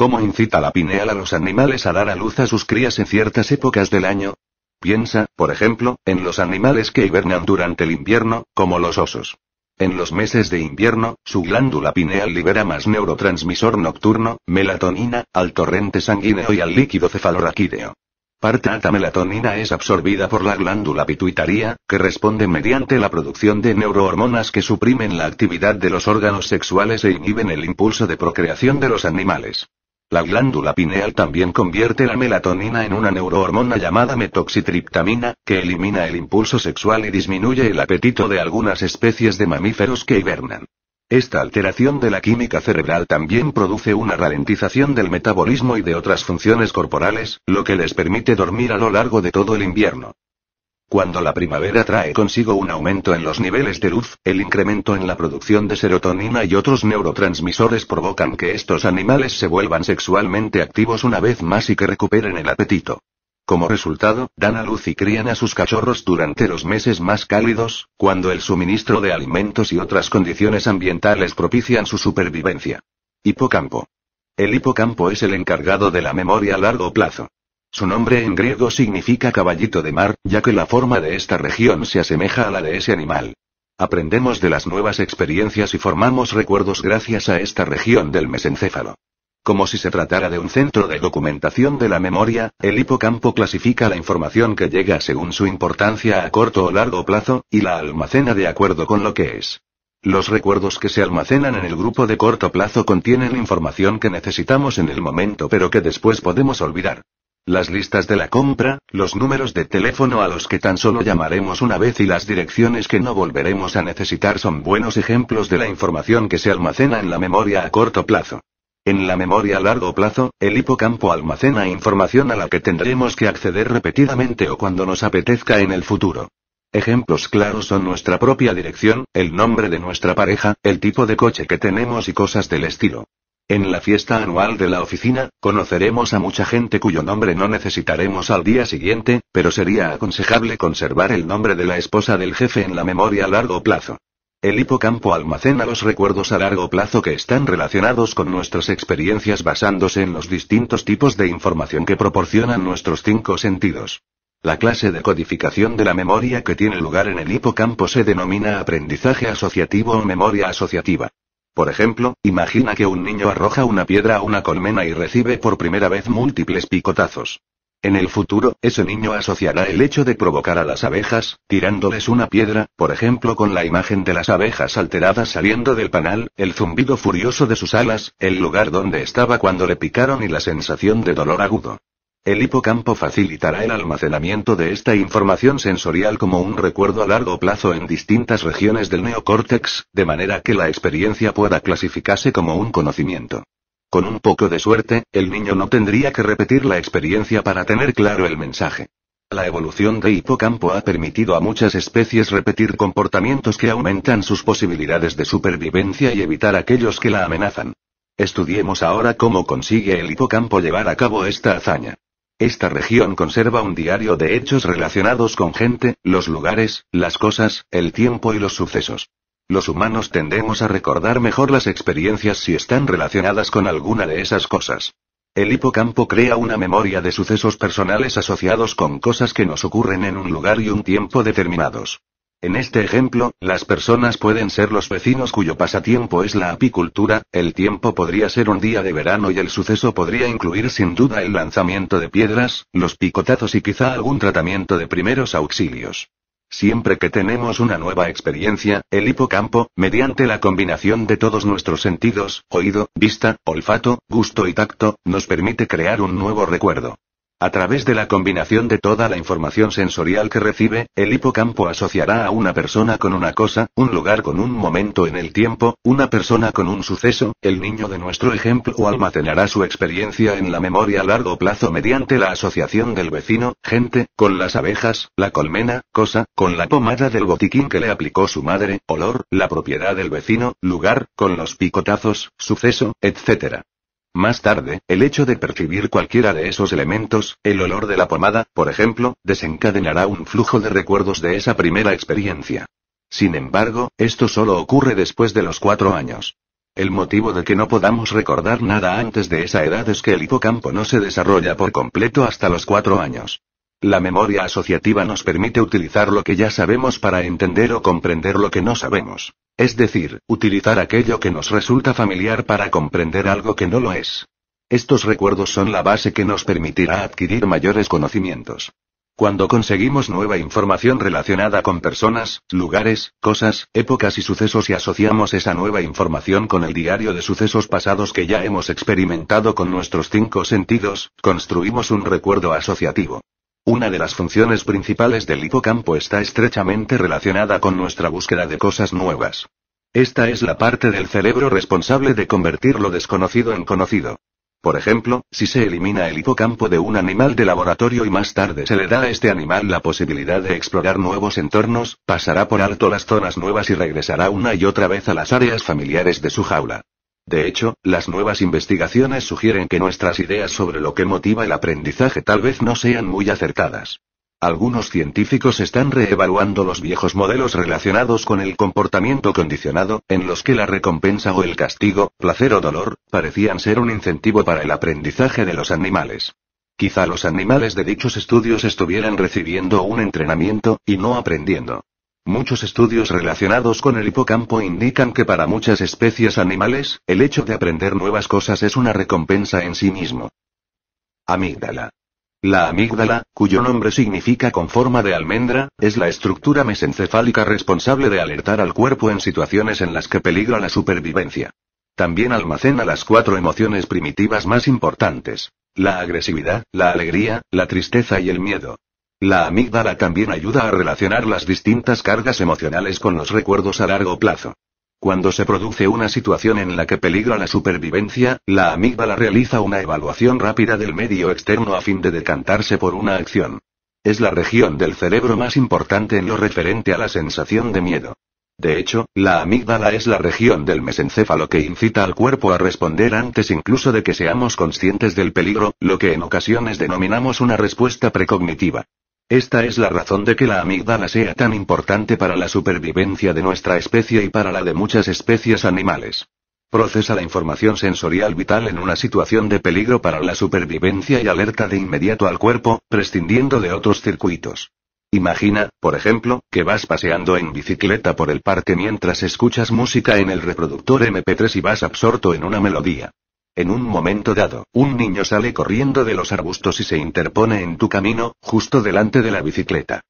¿Cómo incita la pineal a los animales a dar a luz a sus crías en ciertas épocas del año? Piensa, por ejemplo, en los animales que hibernan durante el invierno, como los osos. En los meses de invierno, su glándula pineal libera más neurotransmisor nocturno, melatonina, al torrente sanguíneo y al líquido cefalorraquídeo. Parte alta melatonina es absorbida por la glándula pituitaria, que responde mediante la producción de neurohormonas que suprimen la actividad de los órganos sexuales e inhiben el impulso de procreación de los animales. La glándula pineal también convierte la melatonina en una neurohormona llamada metoxitriptamina, que elimina el impulso sexual y disminuye el apetito de algunas especies de mamíferos que hibernan. Esta alteración de la química cerebral también produce una ralentización del metabolismo y de otras funciones corporales, lo que les permite dormir a lo largo de todo el invierno. Cuando la primavera trae consigo un aumento en los niveles de luz, el incremento en la producción de serotonina y otros neurotransmisores provocan que estos animales se vuelvan sexualmente activos una vez más y que recuperen el apetito. Como resultado, dan a luz y crían a sus cachorros durante los meses más cálidos, cuando el suministro de alimentos y otras condiciones ambientales propician su supervivencia. Hipocampo. El hipocampo es el encargado de la memoria a largo plazo. Su nombre en griego significa caballito de mar, ya que la forma de esta región se asemeja a la de ese animal. Aprendemos de las nuevas experiencias y formamos recuerdos gracias a esta región del mesencéfalo. Como si se tratara de un centro de documentación de la memoria, el hipocampo clasifica la información que llega según su importancia a corto o largo plazo, y la almacena de acuerdo con lo que es. Los recuerdos que se almacenan en el grupo de corto plazo contienen información que necesitamos en el momento pero que después podemos olvidar. Las listas de la compra, los números de teléfono a los que tan solo llamaremos una vez y las direcciones que no volveremos a necesitar son buenos ejemplos de la información que se almacena en la memoria a corto plazo. En la memoria a largo plazo, el hipocampo almacena información a la que tendremos que acceder repetidamente o cuando nos apetezca en el futuro. Ejemplos claros son nuestra propia dirección, el nombre de nuestra pareja, el tipo de coche que tenemos y cosas del estilo. En la fiesta anual de la oficina, conoceremos a mucha gente cuyo nombre no necesitaremos al día siguiente, pero sería aconsejable conservar el nombre de la esposa del jefe en la memoria a largo plazo. El hipocampo almacena los recuerdos a largo plazo que están relacionados con nuestras experiencias basándose en los distintos tipos de información que proporcionan nuestros cinco sentidos. La clase de codificación de la memoria que tiene lugar en el hipocampo se denomina aprendizaje asociativo o memoria asociativa. Por ejemplo, imagina que un niño arroja una piedra a una colmena y recibe por primera vez múltiples picotazos. En el futuro, ese niño asociará el hecho de provocar a las abejas, tirándoles una piedra, por ejemplo con la imagen de las abejas alteradas saliendo del panal, el zumbido furioso de sus alas, el lugar donde estaba cuando le picaron y la sensación de dolor agudo. El hipocampo facilitará el almacenamiento de esta información sensorial como un recuerdo a largo plazo en distintas regiones del neocórtex, de manera que la experiencia pueda clasificarse como un conocimiento. Con un poco de suerte, el niño no tendría que repetir la experiencia para tener claro el mensaje. La evolución de hipocampo ha permitido a muchas especies repetir comportamientos que aumentan sus posibilidades de supervivencia y evitar aquellos que la amenazan. Estudiemos ahora cómo consigue el hipocampo llevar a cabo esta hazaña. Esta región conserva un diario de hechos relacionados con gente, los lugares, las cosas, el tiempo y los sucesos. Los humanos tendemos a recordar mejor las experiencias si están relacionadas con alguna de esas cosas. El hipocampo crea una memoria de sucesos personales asociados con cosas que nos ocurren en un lugar y un tiempo determinados. En este ejemplo, las personas pueden ser los vecinos cuyo pasatiempo es la apicultura, el tiempo podría ser un día de verano y el suceso podría incluir sin duda el lanzamiento de piedras, los picotazos y quizá algún tratamiento de primeros auxilios. Siempre que tenemos una nueva experiencia, el hipocampo, mediante la combinación de todos nuestros sentidos, oído, vista, olfato, gusto y tacto, nos permite crear un nuevo recuerdo. A través de la combinación de toda la información sensorial que recibe, el hipocampo asociará a una persona con una cosa, un lugar con un momento en el tiempo, una persona con un suceso, el niño de nuestro ejemplo o almacenará su experiencia en la memoria a largo plazo mediante la asociación del vecino, gente, con las abejas, la colmena, cosa, con la pomada del botiquín que le aplicó su madre, olor, la propiedad del vecino, lugar, con los picotazos, suceso, etc. Más tarde, el hecho de percibir cualquiera de esos elementos, el olor de la pomada, por ejemplo, desencadenará un flujo de recuerdos de esa primera experiencia. Sin embargo, esto solo ocurre después de los cuatro años. El motivo de que no podamos recordar nada antes de esa edad es que el hipocampo no se desarrolla por completo hasta los cuatro años. La memoria asociativa nos permite utilizar lo que ya sabemos para entender o comprender lo que no sabemos. Es decir, utilizar aquello que nos resulta familiar para comprender algo que no lo es. Estos recuerdos son la base que nos permitirá adquirir mayores conocimientos. Cuando conseguimos nueva información relacionada con personas, lugares, cosas, épocas y sucesos y asociamos esa nueva información con el diario de sucesos pasados que ya hemos experimentado con nuestros cinco sentidos, construimos un recuerdo asociativo. Una de las funciones principales del hipocampo está estrechamente relacionada con nuestra búsqueda de cosas nuevas. Esta es la parte del cerebro responsable de convertir lo desconocido en conocido. Por ejemplo, si se elimina el hipocampo de un animal de laboratorio y más tarde se le da a este animal la posibilidad de explorar nuevos entornos, pasará por alto las zonas nuevas y regresará una y otra vez a las áreas familiares de su jaula. De hecho, las nuevas investigaciones sugieren que nuestras ideas sobre lo que motiva el aprendizaje tal vez no sean muy acertadas. Algunos científicos están reevaluando los viejos modelos relacionados con el comportamiento condicionado, en los que la recompensa o el castigo, placer o dolor, parecían ser un incentivo para el aprendizaje de los animales. Quizá los animales de dichos estudios estuvieran recibiendo un entrenamiento, y no aprendiendo. Muchos estudios relacionados con el hipocampo indican que para muchas especies animales, el hecho de aprender nuevas cosas es una recompensa en sí mismo. Amígdala. La amígdala, cuyo nombre significa con forma de almendra, es la estructura mesencefálica responsable de alertar al cuerpo en situaciones en las que peligra la supervivencia. También almacena las cuatro emociones primitivas más importantes. La agresividad, la alegría, la tristeza y el miedo. La amígdala también ayuda a relacionar las distintas cargas emocionales con los recuerdos a largo plazo. Cuando se produce una situación en la que peligra la supervivencia, la amígdala realiza una evaluación rápida del medio externo a fin de decantarse por una acción. Es la región del cerebro más importante en lo referente a la sensación de miedo. De hecho, la amígdala es la región del mesencéfalo que incita al cuerpo a responder antes incluso de que seamos conscientes del peligro, lo que en ocasiones denominamos una respuesta precognitiva. Esta es la razón de que la amígdala sea tan importante para la supervivencia de nuestra especie y para la de muchas especies animales. Procesa la información sensorial vital en una situación de peligro para la supervivencia y alerta de inmediato al cuerpo, prescindiendo de otros circuitos. Imagina, por ejemplo, que vas paseando en bicicleta por el parque mientras escuchas música en el reproductor MP3 y vas absorto en una melodía. En un momento dado, un niño sale corriendo de los arbustos y se interpone en tu camino, justo delante de la bicicleta.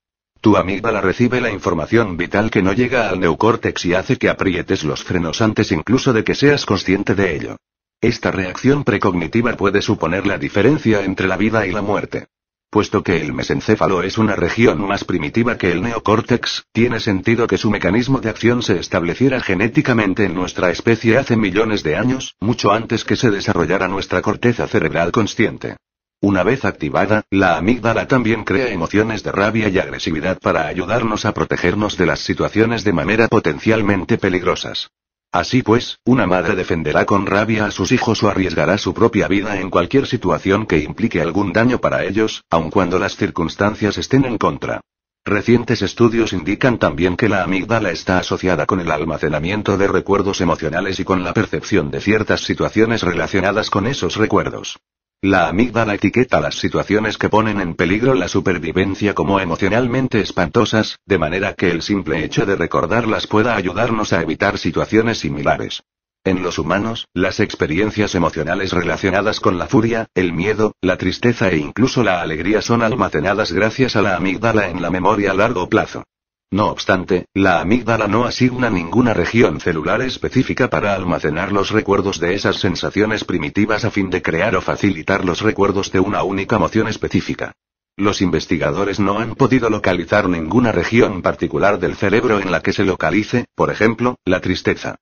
Tu amígdala recibe la información vital que no llega al neocórtex y hace que aprietes los frenos antes incluso de que seas consciente de ello. Esta reacción precognitiva puede suponer la diferencia entre la vida y la muerte. Puesto que el mesencéfalo es una región más primitiva que el neocórtex, tiene sentido que su mecanismo de acción se estableciera genéticamente en nuestra especie hace millones de años, mucho antes que se desarrollara nuestra corteza cerebral consciente. Una vez activada, la amígdala también crea emociones de rabia y agresividad para ayudarnos a protegernos de las situaciones de manera potencialmente peligrosas. Así pues, una madre defenderá con rabia a sus hijos o arriesgará su propia vida en cualquier situación que implique algún daño para ellos, aun cuando las circunstancias estén en contra. Recientes estudios indican también que la amígdala está asociada con el almacenamiento de recuerdos emocionales y con la percepción de ciertas situaciones relacionadas con esos recuerdos. La amígdala etiqueta las situaciones que ponen en peligro la supervivencia como emocionalmente espantosas, de manera que el simple hecho de recordarlas pueda ayudarnos a evitar situaciones similares. En los humanos, las experiencias emocionales relacionadas con la furia, el miedo, la tristeza e incluso la alegría son almacenadas gracias a la amígdala en la memoria a largo plazo. No obstante, la amígdala no asigna ninguna región celular específica para almacenar los recuerdos de esas sensaciones primitivas a fin de crear o facilitar los recuerdos de una única emoción específica. Los investigadores no han podido localizar ninguna región particular del cerebro en la que se localice, por ejemplo, la tristeza.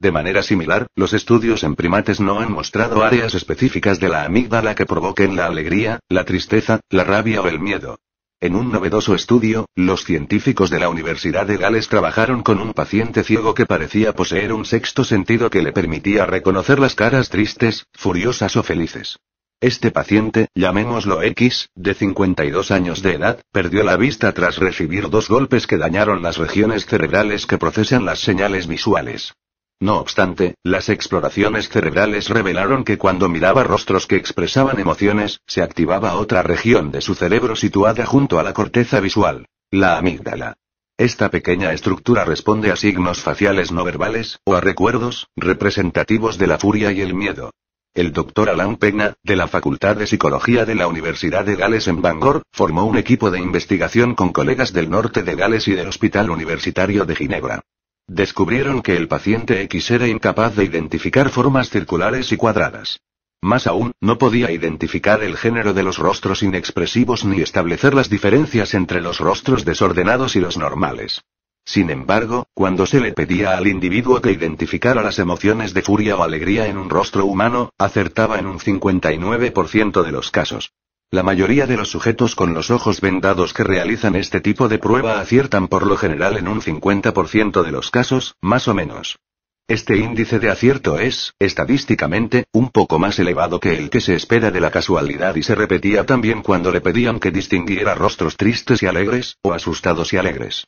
De manera similar, los estudios en primates no han mostrado áreas específicas de la amígdala que provoquen la alegría, la tristeza, la rabia o el miedo. En un novedoso estudio, los científicos de la Universidad de Gales trabajaron con un paciente ciego que parecía poseer un sexto sentido que le permitía reconocer las caras tristes, furiosas o felices. Este paciente, llamémoslo X, de 52 años de edad, perdió la vista tras recibir dos golpes que dañaron las regiones cerebrales que procesan las señales visuales. No obstante, las exploraciones cerebrales revelaron que cuando miraba rostros que expresaban emociones, se activaba otra región de su cerebro situada junto a la corteza visual, la amígdala. Esta pequeña estructura responde a signos faciales no verbales, o a recuerdos, representativos de la furia y el miedo. El doctor Alain Pena, de la Facultad de Psicología de la Universidad de Gales en Bangor, formó un equipo de investigación con colegas del norte de Gales y del Hospital Universitario de Ginebra. Descubrieron que el paciente X era incapaz de identificar formas circulares y cuadradas. Más aún, no podía identificar el género de los rostros inexpresivos ni establecer las diferencias entre los rostros desordenados y los normales. Sin embargo, cuando se le pedía al individuo que identificara las emociones de furia o alegría en un rostro humano, acertaba en un 59% de los casos. La mayoría de los sujetos con los ojos vendados que realizan este tipo de prueba aciertan por lo general en un 50% de los casos, más o menos. Este índice de acierto es, estadísticamente, un poco más elevado que el que se espera de la casualidad y se repetía también cuando le pedían que distinguiera rostros tristes y alegres, o asustados y alegres.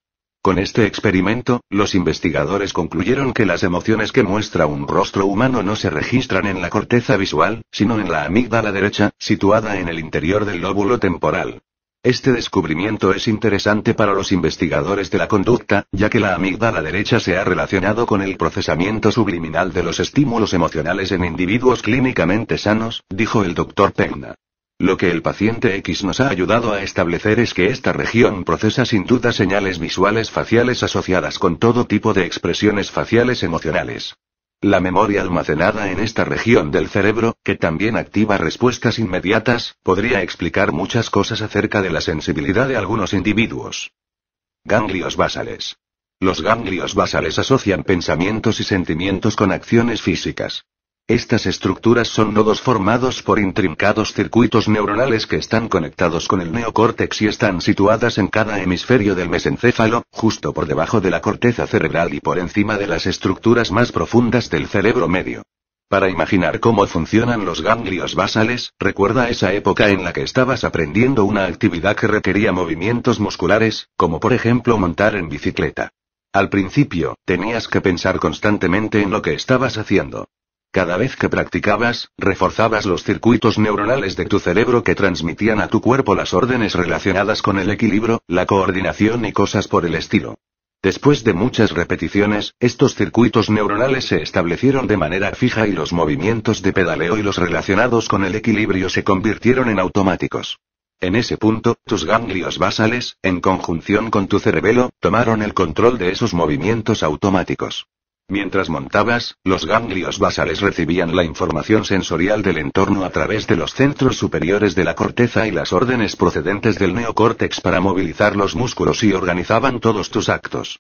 Con este experimento, los investigadores concluyeron que las emociones que muestra un rostro humano no se registran en la corteza visual, sino en la amígdala derecha, situada en el interior del lóbulo temporal. Este descubrimiento es interesante para los investigadores de la conducta, ya que la amígdala derecha se ha relacionado con el procesamiento subliminal de los estímulos emocionales en individuos clínicamente sanos, dijo el doctor Pegna. Lo que el paciente X nos ha ayudado a establecer es que esta región procesa sin duda señales visuales faciales asociadas con todo tipo de expresiones faciales emocionales. La memoria almacenada en esta región del cerebro, que también activa respuestas inmediatas, podría explicar muchas cosas acerca de la sensibilidad de algunos individuos. Ganglios basales. Los ganglios basales asocian pensamientos y sentimientos con acciones físicas. Estas estructuras son nodos formados por intrincados circuitos neuronales que están conectados con el neocórtex y están situadas en cada hemisferio del mesencéfalo, justo por debajo de la corteza cerebral y por encima de las estructuras más profundas del cerebro medio. Para imaginar cómo funcionan los ganglios basales, recuerda esa época en la que estabas aprendiendo una actividad que requería movimientos musculares, como por ejemplo montar en bicicleta. Al principio, tenías que pensar constantemente en lo que estabas haciendo. Cada vez que practicabas, reforzabas los circuitos neuronales de tu cerebro que transmitían a tu cuerpo las órdenes relacionadas con el equilibrio, la coordinación y cosas por el estilo. Después de muchas repeticiones, estos circuitos neuronales se establecieron de manera fija y los movimientos de pedaleo y los relacionados con el equilibrio se convirtieron en automáticos. En ese punto, tus ganglios basales, en conjunción con tu cerebelo, tomaron el control de esos movimientos automáticos. Mientras montabas, los ganglios basales recibían la información sensorial del entorno a través de los centros superiores de la corteza y las órdenes procedentes del neocórtex para movilizar los músculos y organizaban todos tus actos.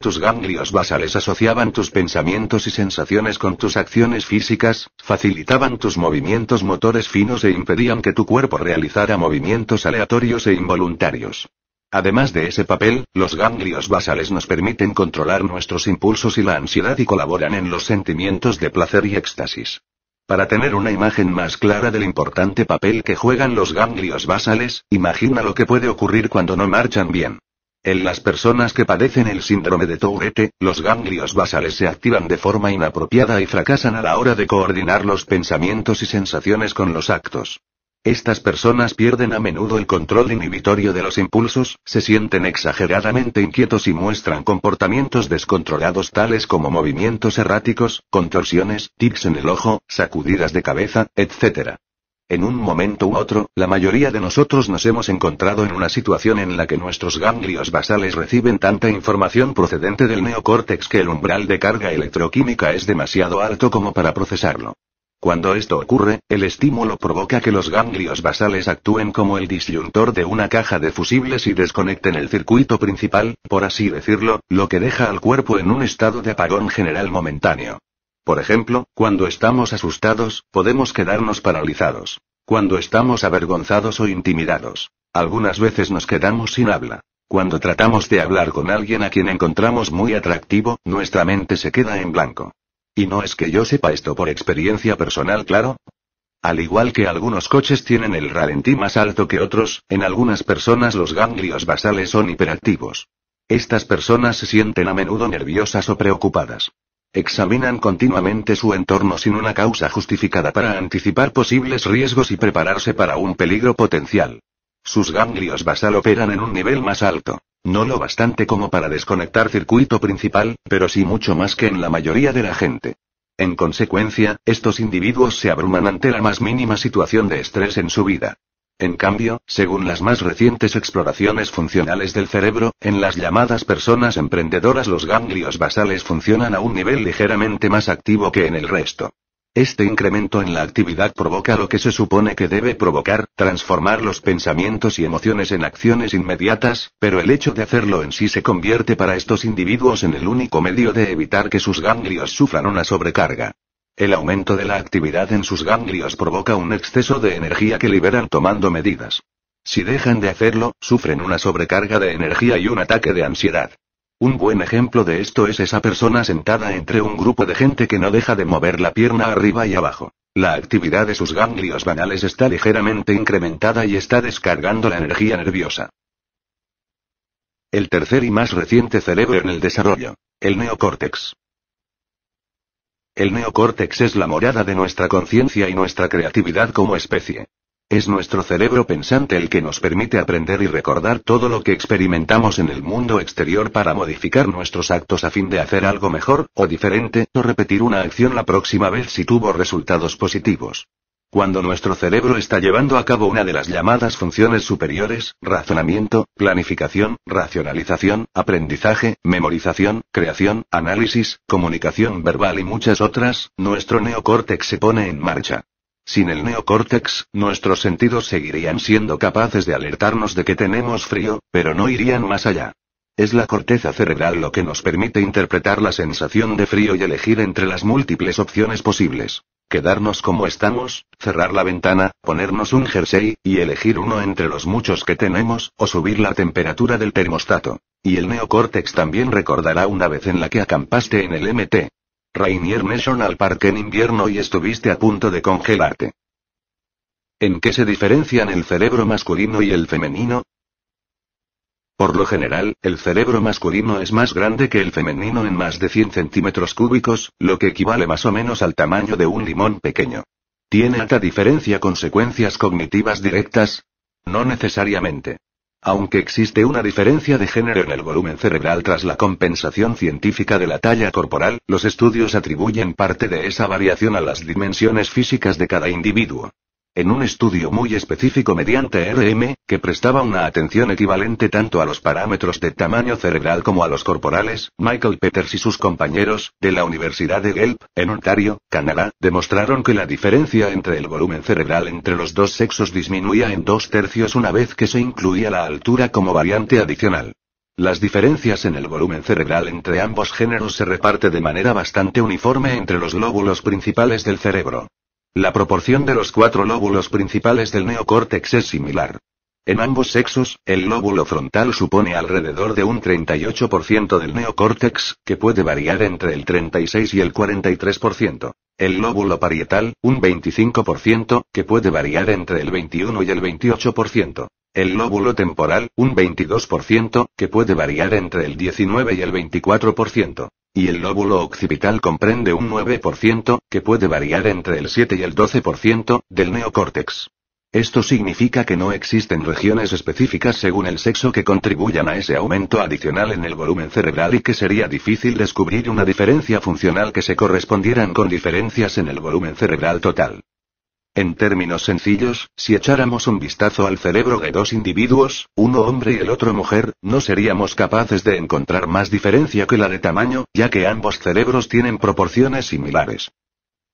Tus ganglios basales asociaban tus pensamientos y sensaciones con tus acciones físicas, facilitaban tus movimientos motores finos e impedían que tu cuerpo realizara movimientos aleatorios e involuntarios. Además de ese papel, los ganglios basales nos permiten controlar nuestros impulsos y la ansiedad y colaboran en los sentimientos de placer y éxtasis. Para tener una imagen más clara del importante papel que juegan los ganglios basales, imagina lo que puede ocurrir cuando no marchan bien. En las personas que padecen el síndrome de Tourette, los ganglios basales se activan de forma inapropiada y fracasan a la hora de coordinar los pensamientos y sensaciones con los actos. Estas personas pierden a menudo el control inhibitorio de los impulsos, se sienten exageradamente inquietos y muestran comportamientos descontrolados tales como movimientos erráticos, contorsiones, tics en el ojo, sacudidas de cabeza, etc. En un momento u otro, la mayoría de nosotros nos hemos encontrado en una situación en la que nuestros ganglios basales reciben tanta información procedente del neocórtex que el umbral de carga electroquímica es demasiado alto como para procesarlo. Cuando esto ocurre, el estímulo provoca que los ganglios basales actúen como el disyuntor de una caja de fusibles y desconecten el circuito principal, por así decirlo, lo que deja al cuerpo en un estado de apagón general momentáneo. Por ejemplo, cuando estamos asustados, podemos quedarnos paralizados. Cuando estamos avergonzados o intimidados. Algunas veces nos quedamos sin habla. Cuando tratamos de hablar con alguien a quien encontramos muy atractivo, nuestra mente se queda en blanco. Y no es que yo sepa esto por experiencia personal, claro. Al igual que algunos coches tienen el ralentí más alto que otros, en algunas personas los ganglios basales son hiperactivos. Estas personas se sienten a menudo nerviosas o preocupadas. Examinan continuamente su entorno sin una causa justificada para anticipar posibles riesgos y prepararse para un peligro potencial. Sus ganglios basal operan en un nivel más alto. No lo bastante como para desconectar circuito principal, pero sí mucho más que en la mayoría de la gente. En consecuencia, estos individuos se abruman ante la más mínima situación de estrés en su vida. En cambio, según las más recientes exploraciones funcionales del cerebro, en las llamadas personas emprendedoras los ganglios basales funcionan a un nivel ligeramente más activo que en el resto. Este incremento en la actividad provoca lo que se supone que debe provocar, transformar los pensamientos y emociones en acciones inmediatas, pero el hecho de hacerlo en sí se convierte para estos individuos en el único medio de evitar que sus ganglios sufran una sobrecarga. El aumento de la actividad en sus ganglios provoca un exceso de energía que liberan tomando medidas. Si dejan de hacerlo, sufren una sobrecarga de energía y un ataque de ansiedad. Un buen ejemplo de esto es esa persona sentada entre un grupo de gente que no deja de mover la pierna arriba y abajo. La actividad de sus ganglios banales está ligeramente incrementada y está descargando la energía nerviosa. El tercer y más reciente cerebro en el desarrollo, el neocórtex. El neocórtex es la morada de nuestra conciencia y nuestra creatividad como especie. Es nuestro cerebro pensante el que nos permite aprender y recordar todo lo que experimentamos en el mundo exterior para modificar nuestros actos a fin de hacer algo mejor, o diferente, o repetir una acción la próxima vez si tuvo resultados positivos. Cuando nuestro cerebro está llevando a cabo una de las llamadas funciones superiores, razonamiento, planificación, racionalización, aprendizaje, memorización, creación, análisis, comunicación verbal y muchas otras, nuestro neocórtex se pone en marcha. Sin el neocórtex, nuestros sentidos seguirían siendo capaces de alertarnos de que tenemos frío, pero no irían más allá. Es la corteza cerebral lo que nos permite interpretar la sensación de frío y elegir entre las múltiples opciones posibles. Quedarnos como estamos, cerrar la ventana, ponernos un jersey, y elegir uno entre los muchos que tenemos, o subir la temperatura del termostato. Y el neocórtex también recordará una vez en la que acampaste en el MT. Rainier al parque en invierno y estuviste a punto de congelarte. ¿En qué se diferencian el cerebro masculino y el femenino? Por lo general, el cerebro masculino es más grande que el femenino en más de 100 centímetros cúbicos, lo que equivale más o menos al tamaño de un limón pequeño. ¿Tiene alta diferencia consecuencias cognitivas directas? No necesariamente. Aunque existe una diferencia de género en el volumen cerebral tras la compensación científica de la talla corporal, los estudios atribuyen parte de esa variación a las dimensiones físicas de cada individuo en un estudio muy específico mediante RM, que prestaba una atención equivalente tanto a los parámetros de tamaño cerebral como a los corporales, Michael Peters y sus compañeros, de la Universidad de Guelph, en Ontario, Canadá, demostraron que la diferencia entre el volumen cerebral entre los dos sexos disminuía en dos tercios una vez que se incluía la altura como variante adicional. Las diferencias en el volumen cerebral entre ambos géneros se reparte de manera bastante uniforme entre los glóbulos principales del cerebro. La proporción de los cuatro lóbulos principales del neocórtex es similar. En ambos sexos, el lóbulo frontal supone alrededor de un 38% del neocórtex, que puede variar entre el 36 y el 43%. El lóbulo parietal, un 25%, que puede variar entre el 21 y el 28%. El lóbulo temporal, un 22%, que puede variar entre el 19 y el 24%. Y el lóbulo occipital comprende un 9%, que puede variar entre el 7 y el 12%, del neocórtex. Esto significa que no existen regiones específicas según el sexo que contribuyan a ese aumento adicional en el volumen cerebral y que sería difícil descubrir una diferencia funcional que se correspondieran con diferencias en el volumen cerebral total. En términos sencillos, si echáramos un vistazo al cerebro de dos individuos, uno hombre y el otro mujer, no seríamos capaces de encontrar más diferencia que la de tamaño, ya que ambos cerebros tienen proporciones similares.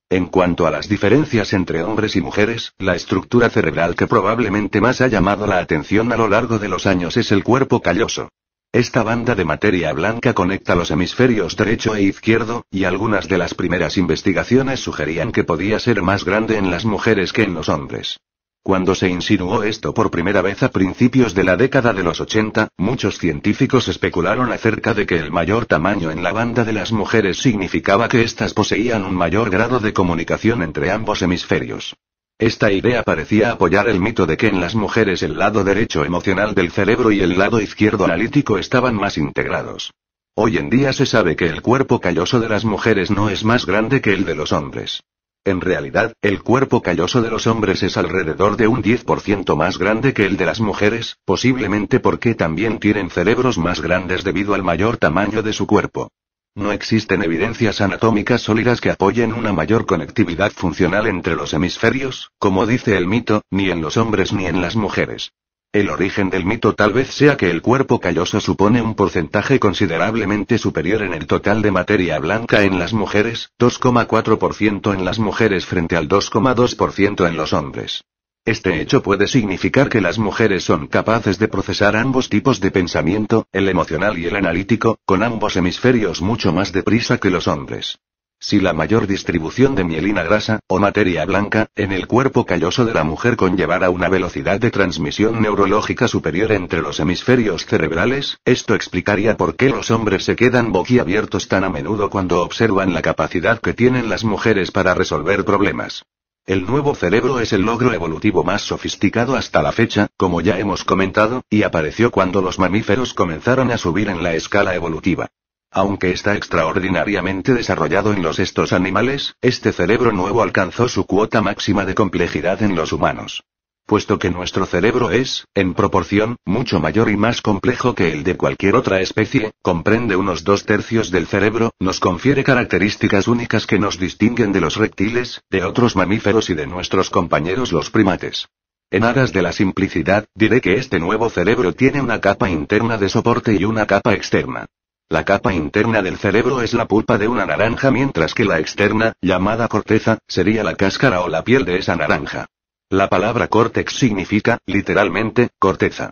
En cuanto a las diferencias entre hombres y mujeres, la estructura cerebral que probablemente más ha llamado la atención a lo largo de los años es el cuerpo calloso. Esta banda de materia blanca conecta los hemisferios derecho e izquierdo, y algunas de las primeras investigaciones sugerían que podía ser más grande en las mujeres que en los hombres. Cuando se insinuó esto por primera vez a principios de la década de los 80, muchos científicos especularon acerca de que el mayor tamaño en la banda de las mujeres significaba que éstas poseían un mayor grado de comunicación entre ambos hemisferios. Esta idea parecía apoyar el mito de que en las mujeres el lado derecho emocional del cerebro y el lado izquierdo analítico estaban más integrados. Hoy en día se sabe que el cuerpo calloso de las mujeres no es más grande que el de los hombres. En realidad, el cuerpo calloso de los hombres es alrededor de un 10% más grande que el de las mujeres, posiblemente porque también tienen cerebros más grandes debido al mayor tamaño de su cuerpo. No existen evidencias anatómicas sólidas que apoyen una mayor conectividad funcional entre los hemisferios, como dice el mito, ni en los hombres ni en las mujeres. El origen del mito tal vez sea que el cuerpo calloso supone un porcentaje considerablemente superior en el total de materia blanca en las mujeres, 2,4% en las mujeres frente al 2,2% en los hombres. Este hecho puede significar que las mujeres son capaces de procesar ambos tipos de pensamiento, el emocional y el analítico, con ambos hemisferios mucho más deprisa que los hombres. Si la mayor distribución de mielina grasa, o materia blanca, en el cuerpo calloso de la mujer conllevara una velocidad de transmisión neurológica superior entre los hemisferios cerebrales, esto explicaría por qué los hombres se quedan boquiabiertos tan a menudo cuando observan la capacidad que tienen las mujeres para resolver problemas. El nuevo cerebro es el logro evolutivo más sofisticado hasta la fecha, como ya hemos comentado, y apareció cuando los mamíferos comenzaron a subir en la escala evolutiva. Aunque está extraordinariamente desarrollado en los estos animales, este cerebro nuevo alcanzó su cuota máxima de complejidad en los humanos puesto que nuestro cerebro es, en proporción, mucho mayor y más complejo que el de cualquier otra especie, comprende unos dos tercios del cerebro, nos confiere características únicas que nos distinguen de los reptiles, de otros mamíferos y de nuestros compañeros los primates. En aras de la simplicidad, diré que este nuevo cerebro tiene una capa interna de soporte y una capa externa. La capa interna del cerebro es la pulpa de una naranja mientras que la externa, llamada corteza, sería la cáscara o la piel de esa naranja. La palabra córtex significa, literalmente, corteza.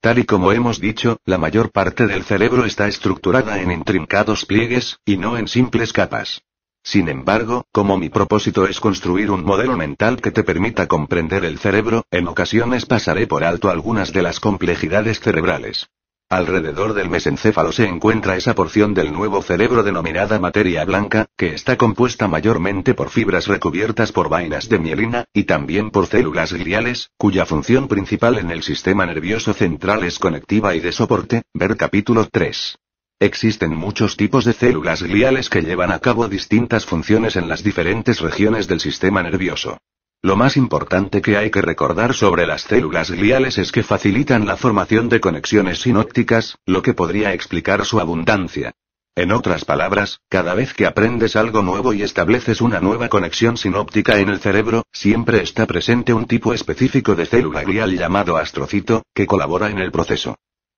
Tal y como hemos dicho, la mayor parte del cerebro está estructurada en intrincados pliegues, y no en simples capas. Sin embargo, como mi propósito es construir un modelo mental que te permita comprender el cerebro, en ocasiones pasaré por alto algunas de las complejidades cerebrales. Alrededor del mesencéfalo se encuentra esa porción del nuevo cerebro denominada materia blanca, que está compuesta mayormente por fibras recubiertas por vainas de mielina, y también por células gliales, cuya función principal en el sistema nervioso central es conectiva y de soporte, ver capítulo 3. Existen muchos tipos de células gliales que llevan a cabo distintas funciones en las diferentes regiones del sistema nervioso. Lo más importante que hay que recordar sobre las células gliales es que facilitan la formación de conexiones sinópticas, lo que podría explicar su abundancia. En otras palabras, cada vez que aprendes algo nuevo y estableces una nueva conexión sinóptica en el cerebro, siempre está presente un tipo específico de célula glial llamado astrocito, que colabora en el proceso.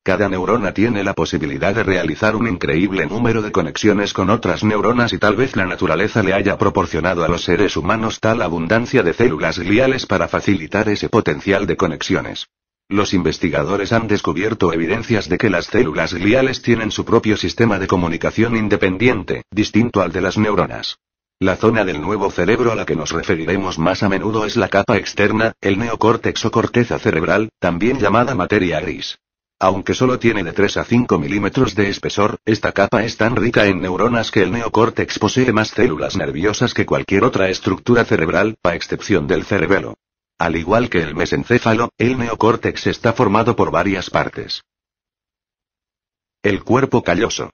Cada neurona tiene la posibilidad de realizar un increíble número de conexiones con otras neuronas y tal vez la naturaleza le haya proporcionado a los seres humanos tal abundancia de células gliales para facilitar ese potencial de conexiones. Los investigadores han descubierto evidencias de que las células gliales tienen su propio sistema de comunicación independiente, distinto al de las neuronas. La zona del nuevo cerebro a la que nos referiremos más a menudo es la capa externa, el neocórtex o corteza cerebral, también llamada materia gris. Aunque solo tiene de 3 a 5 milímetros de espesor, esta capa es tan rica en neuronas que el neocórtex posee más células nerviosas que cualquier otra estructura cerebral, a excepción del cerebelo. Al igual que el mesencéfalo, el neocórtex está formado por varias partes. El cuerpo calloso.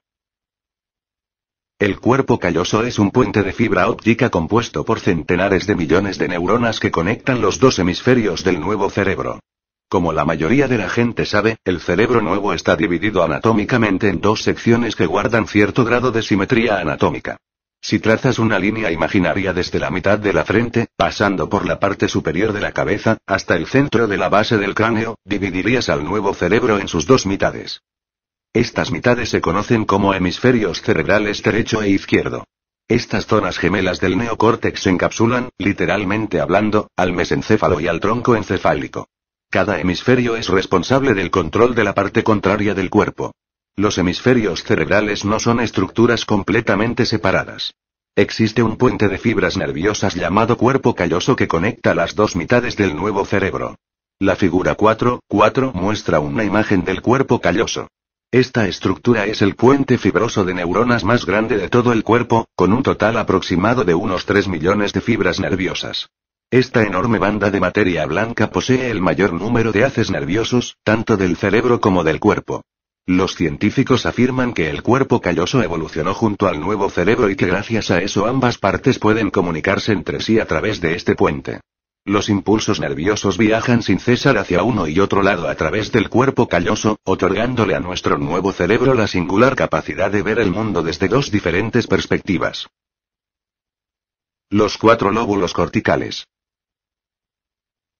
El cuerpo calloso es un puente de fibra óptica compuesto por centenares de millones de neuronas que conectan los dos hemisferios del nuevo cerebro. Como la mayoría de la gente sabe, el cerebro nuevo está dividido anatómicamente en dos secciones que guardan cierto grado de simetría anatómica. Si trazas una línea imaginaria desde la mitad de la frente, pasando por la parte superior de la cabeza, hasta el centro de la base del cráneo, dividirías al nuevo cerebro en sus dos mitades. Estas mitades se conocen como hemisferios cerebrales derecho e izquierdo. Estas zonas gemelas del neocórtex encapsulan, literalmente hablando, al mesencéfalo y al tronco encefálico. Cada hemisferio es responsable del control de la parte contraria del cuerpo. Los hemisferios cerebrales no son estructuras completamente separadas. Existe un puente de fibras nerviosas llamado cuerpo calloso que conecta las dos mitades del nuevo cerebro. La figura 4.4 muestra una imagen del cuerpo calloso. Esta estructura es el puente fibroso de neuronas más grande de todo el cuerpo, con un total aproximado de unos 3 millones de fibras nerviosas. Esta enorme banda de materia blanca posee el mayor número de haces nerviosos, tanto del cerebro como del cuerpo. Los científicos afirman que el cuerpo calloso evolucionó junto al nuevo cerebro y que gracias a eso ambas partes pueden comunicarse entre sí a través de este puente. Los impulsos nerviosos viajan sin cesar hacia uno y otro lado a través del cuerpo calloso, otorgándole a nuestro nuevo cerebro la singular capacidad de ver el mundo desde dos diferentes perspectivas. Los cuatro lóbulos corticales.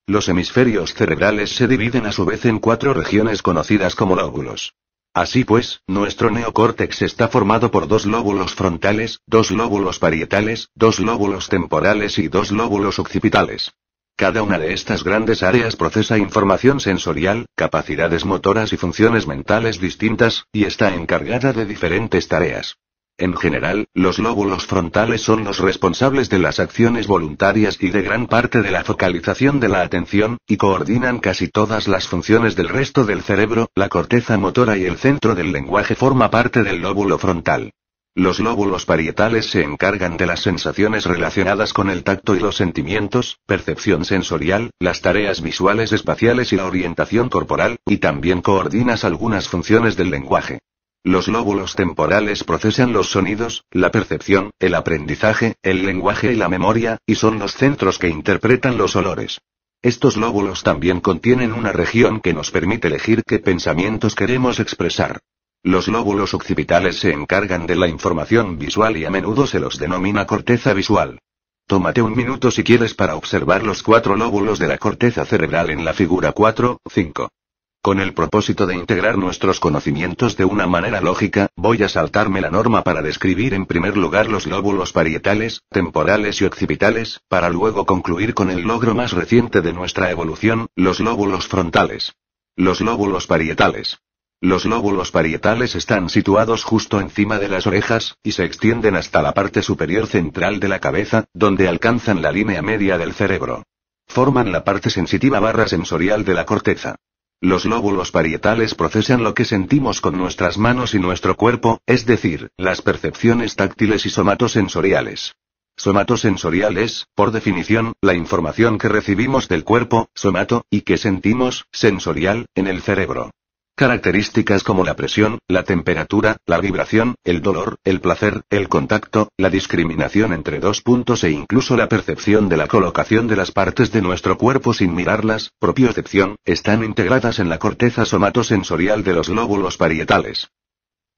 Los hemisferios cerebrales se dividen a su vez en cuatro regiones conocidas como lóbulos. Así pues, nuestro neocórtex está formado por dos lóbulos frontales, dos lóbulos parietales, dos lóbulos temporales y dos lóbulos occipitales. Cada una de estas grandes áreas procesa información sensorial, capacidades motoras y funciones mentales distintas, y está encargada de diferentes tareas. En general, los lóbulos frontales son los responsables de las acciones voluntarias y de gran parte de la focalización de la atención, y coordinan casi todas las funciones del resto del cerebro, la corteza motora y el centro del lenguaje forma parte del lóbulo frontal. Los lóbulos parietales se encargan de las sensaciones relacionadas con el tacto y los sentimientos, percepción sensorial, las tareas visuales espaciales y la orientación corporal, y también coordinas algunas funciones del lenguaje. Los lóbulos temporales procesan los sonidos, la percepción, el aprendizaje, el lenguaje y la memoria, y son los centros que interpretan los olores. Estos lóbulos también contienen una región que nos permite elegir qué pensamientos queremos expresar. Los lóbulos occipitales se encargan de la información visual y a menudo se los denomina corteza visual. Tómate un minuto si quieres para observar los cuatro lóbulos de la corteza cerebral en la figura 4, 5. Con el propósito de integrar nuestros conocimientos de una manera lógica, voy a saltarme la norma para describir en primer lugar los lóbulos parietales, temporales y occipitales, para luego concluir con el logro más reciente de nuestra evolución, los lóbulos frontales. Los lóbulos parietales. Los lóbulos parietales están situados justo encima de las orejas, y se extienden hasta la parte superior central de la cabeza, donde alcanzan la línea media del cerebro. Forman la parte sensitiva barra sensorial de la corteza. Los lóbulos parietales procesan lo que sentimos con nuestras manos y nuestro cuerpo, es decir, las percepciones táctiles y somatosensoriales. es, por definición, la información que recibimos del cuerpo, somato, y que sentimos, sensorial, en el cerebro. Características como la presión, la temperatura, la vibración, el dolor, el placer, el contacto, la discriminación entre dos puntos e incluso la percepción de la colocación de las partes de nuestro cuerpo sin mirarlas, propiocepción, están integradas en la corteza somatosensorial de los lóbulos parietales.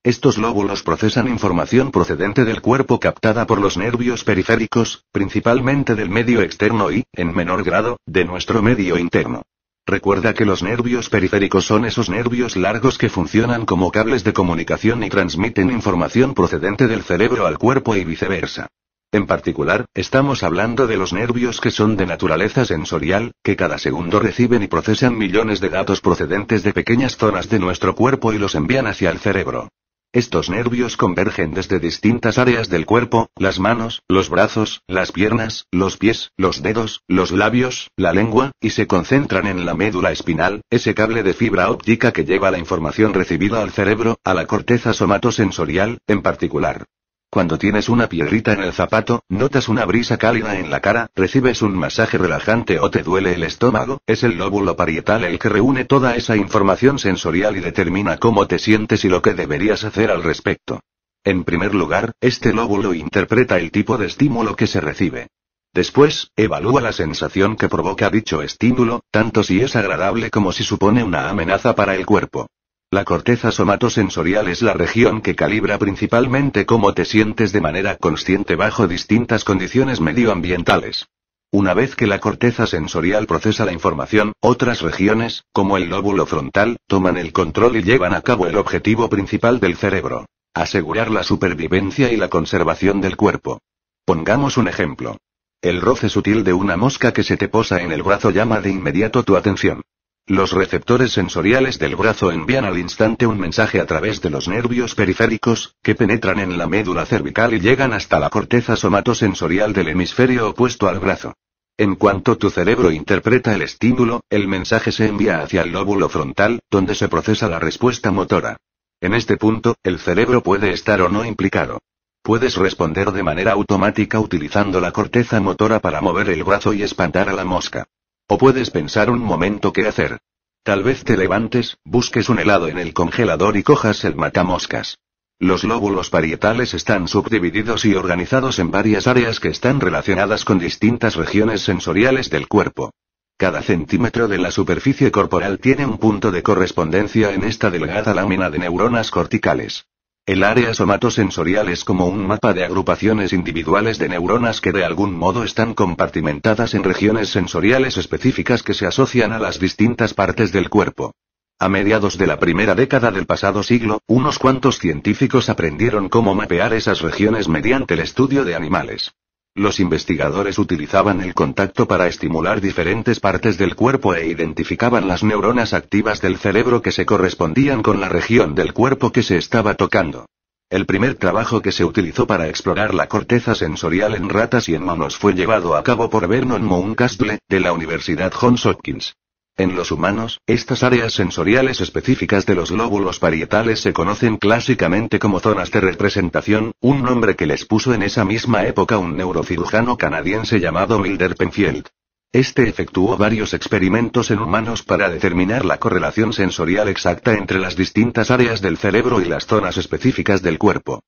Estos lóbulos procesan información procedente del cuerpo captada por los nervios periféricos, principalmente del medio externo y, en menor grado, de nuestro medio interno. Recuerda que los nervios periféricos son esos nervios largos que funcionan como cables de comunicación y transmiten información procedente del cerebro al cuerpo y viceversa. En particular, estamos hablando de los nervios que son de naturaleza sensorial, que cada segundo reciben y procesan millones de datos procedentes de pequeñas zonas de nuestro cuerpo y los envían hacia el cerebro. Estos nervios convergen desde distintas áreas del cuerpo, las manos, los brazos, las piernas, los pies, los dedos, los labios, la lengua, y se concentran en la médula espinal, ese cable de fibra óptica que lleva la información recibida al cerebro, a la corteza somatosensorial, en particular. Cuando tienes una piedrita en el zapato, notas una brisa cálida en la cara, recibes un masaje relajante o te duele el estómago, es el lóbulo parietal el que reúne toda esa información sensorial y determina cómo te sientes y lo que deberías hacer al respecto. En primer lugar, este lóbulo interpreta el tipo de estímulo que se recibe. Después, evalúa la sensación que provoca dicho estímulo, tanto si es agradable como si supone una amenaza para el cuerpo. La corteza somatosensorial es la región que calibra principalmente cómo te sientes de manera consciente bajo distintas condiciones medioambientales. Una vez que la corteza sensorial procesa la información, otras regiones, como el lóbulo frontal, toman el control y llevan a cabo el objetivo principal del cerebro. Asegurar la supervivencia y la conservación del cuerpo. Pongamos un ejemplo. El roce sutil de una mosca que se te posa en el brazo llama de inmediato tu atención. Los receptores sensoriales del brazo envían al instante un mensaje a través de los nervios periféricos, que penetran en la médula cervical y llegan hasta la corteza somatosensorial del hemisferio opuesto al brazo. En cuanto tu cerebro interpreta el estímulo, el mensaje se envía hacia el lóbulo frontal, donde se procesa la respuesta motora. En este punto, el cerebro puede estar o no implicado. Puedes responder de manera automática utilizando la corteza motora para mover el brazo y espantar a la mosca. O puedes pensar un momento qué hacer. Tal vez te levantes, busques un helado en el congelador y cojas el matamoscas. Los lóbulos parietales están subdivididos y organizados en varias áreas que están relacionadas con distintas regiones sensoriales del cuerpo. Cada centímetro de la superficie corporal tiene un punto de correspondencia en esta delgada lámina de neuronas corticales. El área somatosensorial es como un mapa de agrupaciones individuales de neuronas que de algún modo están compartimentadas en regiones sensoriales específicas que se asocian a las distintas partes del cuerpo. A mediados de la primera década del pasado siglo, unos cuantos científicos aprendieron cómo mapear esas regiones mediante el estudio de animales. Los investigadores utilizaban el contacto para estimular diferentes partes del cuerpo e identificaban las neuronas activas del cerebro que se correspondían con la región del cuerpo que se estaba tocando. El primer trabajo que se utilizó para explorar la corteza sensorial en ratas y en monos fue llevado a cabo por Vernon Mountcastle, de la Universidad Johns Hopkins. En los humanos, estas áreas sensoriales específicas de los lóbulos parietales se conocen clásicamente como zonas de representación, un nombre que les puso en esa misma época un neurocirujano canadiense llamado Milder Penfield. Este efectuó varios experimentos en humanos para determinar la correlación sensorial exacta entre las distintas áreas del cerebro y las zonas específicas del cuerpo.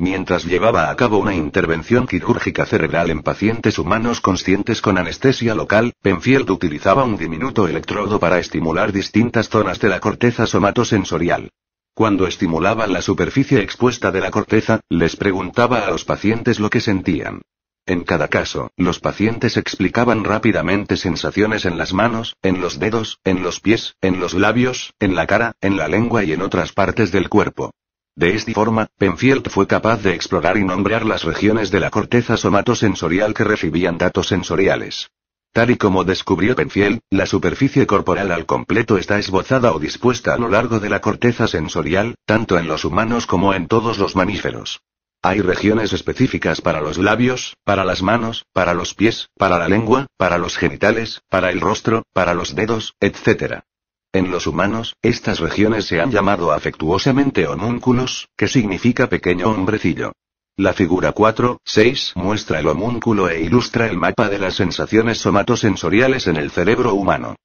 Mientras llevaba a cabo una intervención quirúrgica cerebral en pacientes humanos conscientes con anestesia local, Penfield utilizaba un diminuto electrodo para estimular distintas zonas de la corteza somatosensorial. Cuando estimulaban la superficie expuesta de la corteza, les preguntaba a los pacientes lo que sentían. En cada caso, los pacientes explicaban rápidamente sensaciones en las manos, en los dedos, en los pies, en los labios, en la cara, en la lengua y en otras partes del cuerpo. De esta forma, Penfield fue capaz de explorar y nombrar las regiones de la corteza somatosensorial que recibían datos sensoriales. Tal y como descubrió Penfield, la superficie corporal al completo está esbozada o dispuesta a lo largo de la corteza sensorial, tanto en los humanos como en todos los mamíferos. Hay regiones específicas para los labios, para las manos, para los pies, para la lengua, para los genitales, para el rostro, para los dedos, etc. En los humanos, estas regiones se han llamado afectuosamente homúnculos, que significa pequeño hombrecillo. La figura 4, 6 muestra el homúnculo e ilustra el mapa de las sensaciones somatosensoriales en el cerebro humano.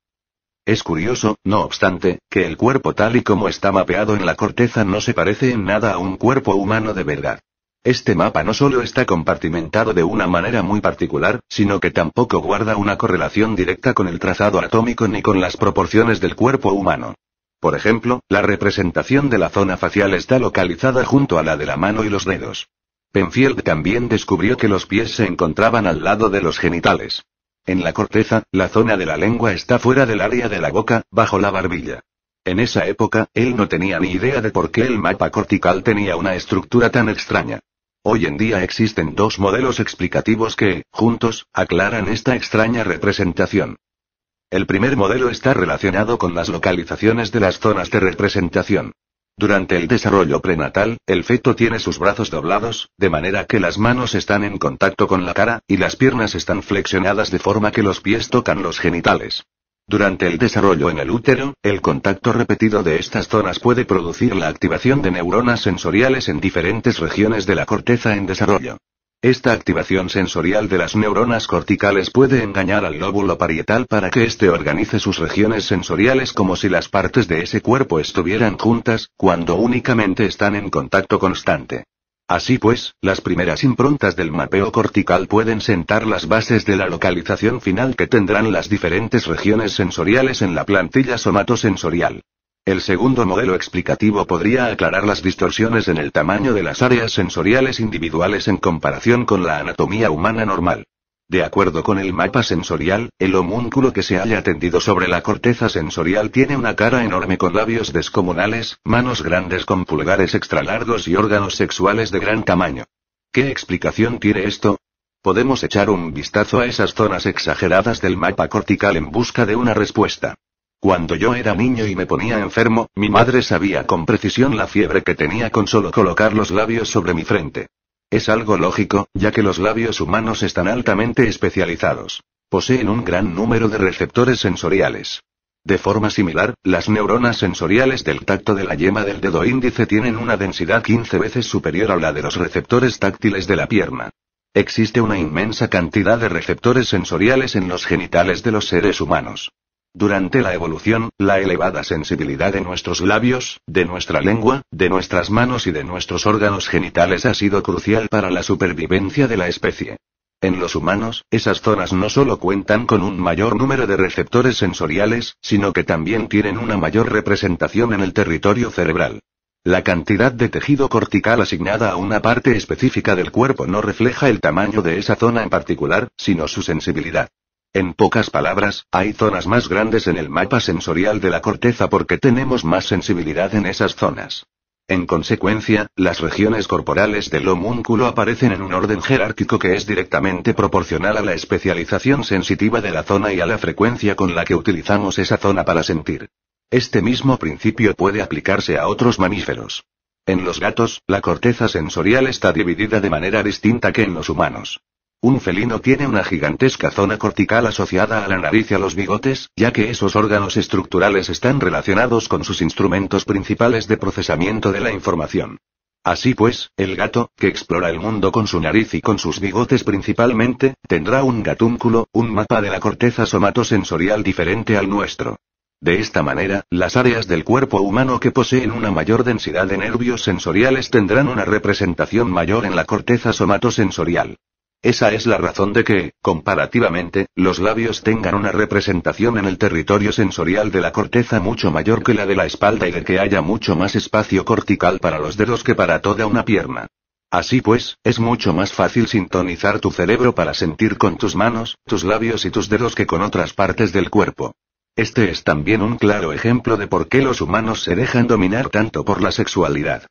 Es curioso, no obstante, que el cuerpo tal y como está mapeado en la corteza no se parece en nada a un cuerpo humano de verdad. Este mapa no solo está compartimentado de una manera muy particular, sino que tampoco guarda una correlación directa con el trazado atómico ni con las proporciones del cuerpo humano. Por ejemplo, la representación de la zona facial está localizada junto a la de la mano y los dedos. Penfield también descubrió que los pies se encontraban al lado de los genitales. En la corteza, la zona de la lengua está fuera del área de la boca, bajo la barbilla. En esa época, él no tenía ni idea de por qué el mapa cortical tenía una estructura tan extraña. Hoy en día existen dos modelos explicativos que, juntos, aclaran esta extraña representación. El primer modelo está relacionado con las localizaciones de las zonas de representación. Durante el desarrollo prenatal, el feto tiene sus brazos doblados, de manera que las manos están en contacto con la cara, y las piernas están flexionadas de forma que los pies tocan los genitales. Durante el desarrollo en el útero, el contacto repetido de estas zonas puede producir la activación de neuronas sensoriales en diferentes regiones de la corteza en desarrollo. Esta activación sensorial de las neuronas corticales puede engañar al lóbulo parietal para que éste organice sus regiones sensoriales como si las partes de ese cuerpo estuvieran juntas, cuando únicamente están en contacto constante. Así pues, las primeras improntas del mapeo cortical pueden sentar las bases de la localización final que tendrán las diferentes regiones sensoriales en la plantilla somatosensorial. El segundo modelo explicativo podría aclarar las distorsiones en el tamaño de las áreas sensoriales individuales en comparación con la anatomía humana normal. De acuerdo con el mapa sensorial, el homúnculo que se haya tendido sobre la corteza sensorial tiene una cara enorme con labios descomunales, manos grandes con pulgares extralargos y órganos sexuales de gran tamaño. ¿Qué explicación tiene esto? Podemos echar un vistazo a esas zonas exageradas del mapa cortical en busca de una respuesta. Cuando yo era niño y me ponía enfermo, mi madre sabía con precisión la fiebre que tenía con solo colocar los labios sobre mi frente. Es algo lógico, ya que los labios humanos están altamente especializados. Poseen un gran número de receptores sensoriales. De forma similar, las neuronas sensoriales del tacto de la yema del dedo índice tienen una densidad 15 veces superior a la de los receptores táctiles de la pierna. Existe una inmensa cantidad de receptores sensoriales en los genitales de los seres humanos. Durante la evolución, la elevada sensibilidad de nuestros labios, de nuestra lengua, de nuestras manos y de nuestros órganos genitales ha sido crucial para la supervivencia de la especie. En los humanos, esas zonas no solo cuentan con un mayor número de receptores sensoriales, sino que también tienen una mayor representación en el territorio cerebral. La cantidad de tejido cortical asignada a una parte específica del cuerpo no refleja el tamaño de esa zona en particular, sino su sensibilidad. En pocas palabras, hay zonas más grandes en el mapa sensorial de la corteza porque tenemos más sensibilidad en esas zonas. En consecuencia, las regiones corporales del homúnculo aparecen en un orden jerárquico que es directamente proporcional a la especialización sensitiva de la zona y a la frecuencia con la que utilizamos esa zona para sentir. Este mismo principio puede aplicarse a otros mamíferos. En los gatos, la corteza sensorial está dividida de manera distinta que en los humanos. Un felino tiene una gigantesca zona cortical asociada a la nariz y a los bigotes, ya que esos órganos estructurales están relacionados con sus instrumentos principales de procesamiento de la información. Así pues, el gato, que explora el mundo con su nariz y con sus bigotes principalmente, tendrá un gatúnculo, un mapa de la corteza somatosensorial diferente al nuestro. De esta manera, las áreas del cuerpo humano que poseen una mayor densidad de nervios sensoriales tendrán una representación mayor en la corteza somatosensorial. Esa es la razón de que, comparativamente, los labios tengan una representación en el territorio sensorial de la corteza mucho mayor que la de la espalda y de que haya mucho más espacio cortical para los dedos que para toda una pierna. Así pues, es mucho más fácil sintonizar tu cerebro para sentir con tus manos, tus labios y tus dedos que con otras partes del cuerpo. Este es también un claro ejemplo de por qué los humanos se dejan dominar tanto por la sexualidad.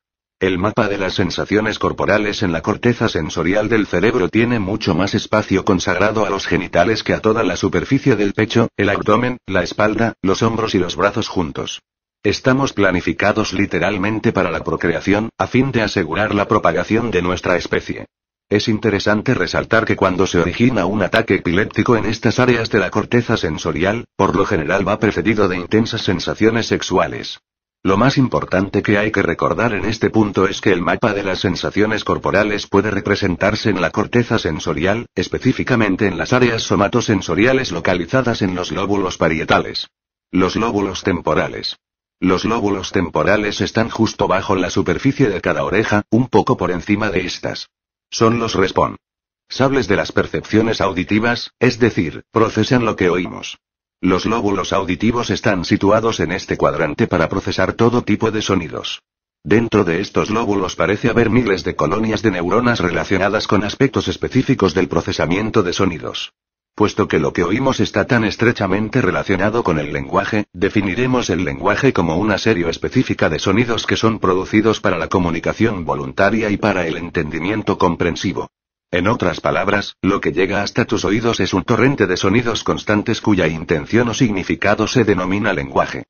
El mapa de las sensaciones corporales en la corteza sensorial del cerebro tiene mucho más espacio consagrado a los genitales que a toda la superficie del pecho, el abdomen, la espalda, los hombros y los brazos juntos. Estamos planificados literalmente para la procreación, a fin de asegurar la propagación de nuestra especie. Es interesante resaltar que cuando se origina un ataque epiléptico en estas áreas de la corteza sensorial, por lo general va precedido de intensas sensaciones sexuales. Lo más importante que hay que recordar en este punto es que el mapa de las sensaciones corporales puede representarse en la corteza sensorial, específicamente en las áreas somatosensoriales localizadas en los lóbulos parietales. Los lóbulos temporales. Los lóbulos temporales están justo bajo la superficie de cada oreja, un poco por encima de estas. Son los responsables de las percepciones auditivas, es decir, procesan lo que oímos. Los lóbulos auditivos están situados en este cuadrante para procesar todo tipo de sonidos. Dentro de estos lóbulos parece haber miles de colonias de neuronas relacionadas con aspectos específicos del procesamiento de sonidos. Puesto que lo que oímos está tan estrechamente relacionado con el lenguaje, definiremos el lenguaje como una serie específica de sonidos que son producidos para la comunicación voluntaria y para el entendimiento comprensivo. En otras palabras, lo que llega hasta tus oídos es un torrente de sonidos constantes cuya intención o significado se denomina lenguaje.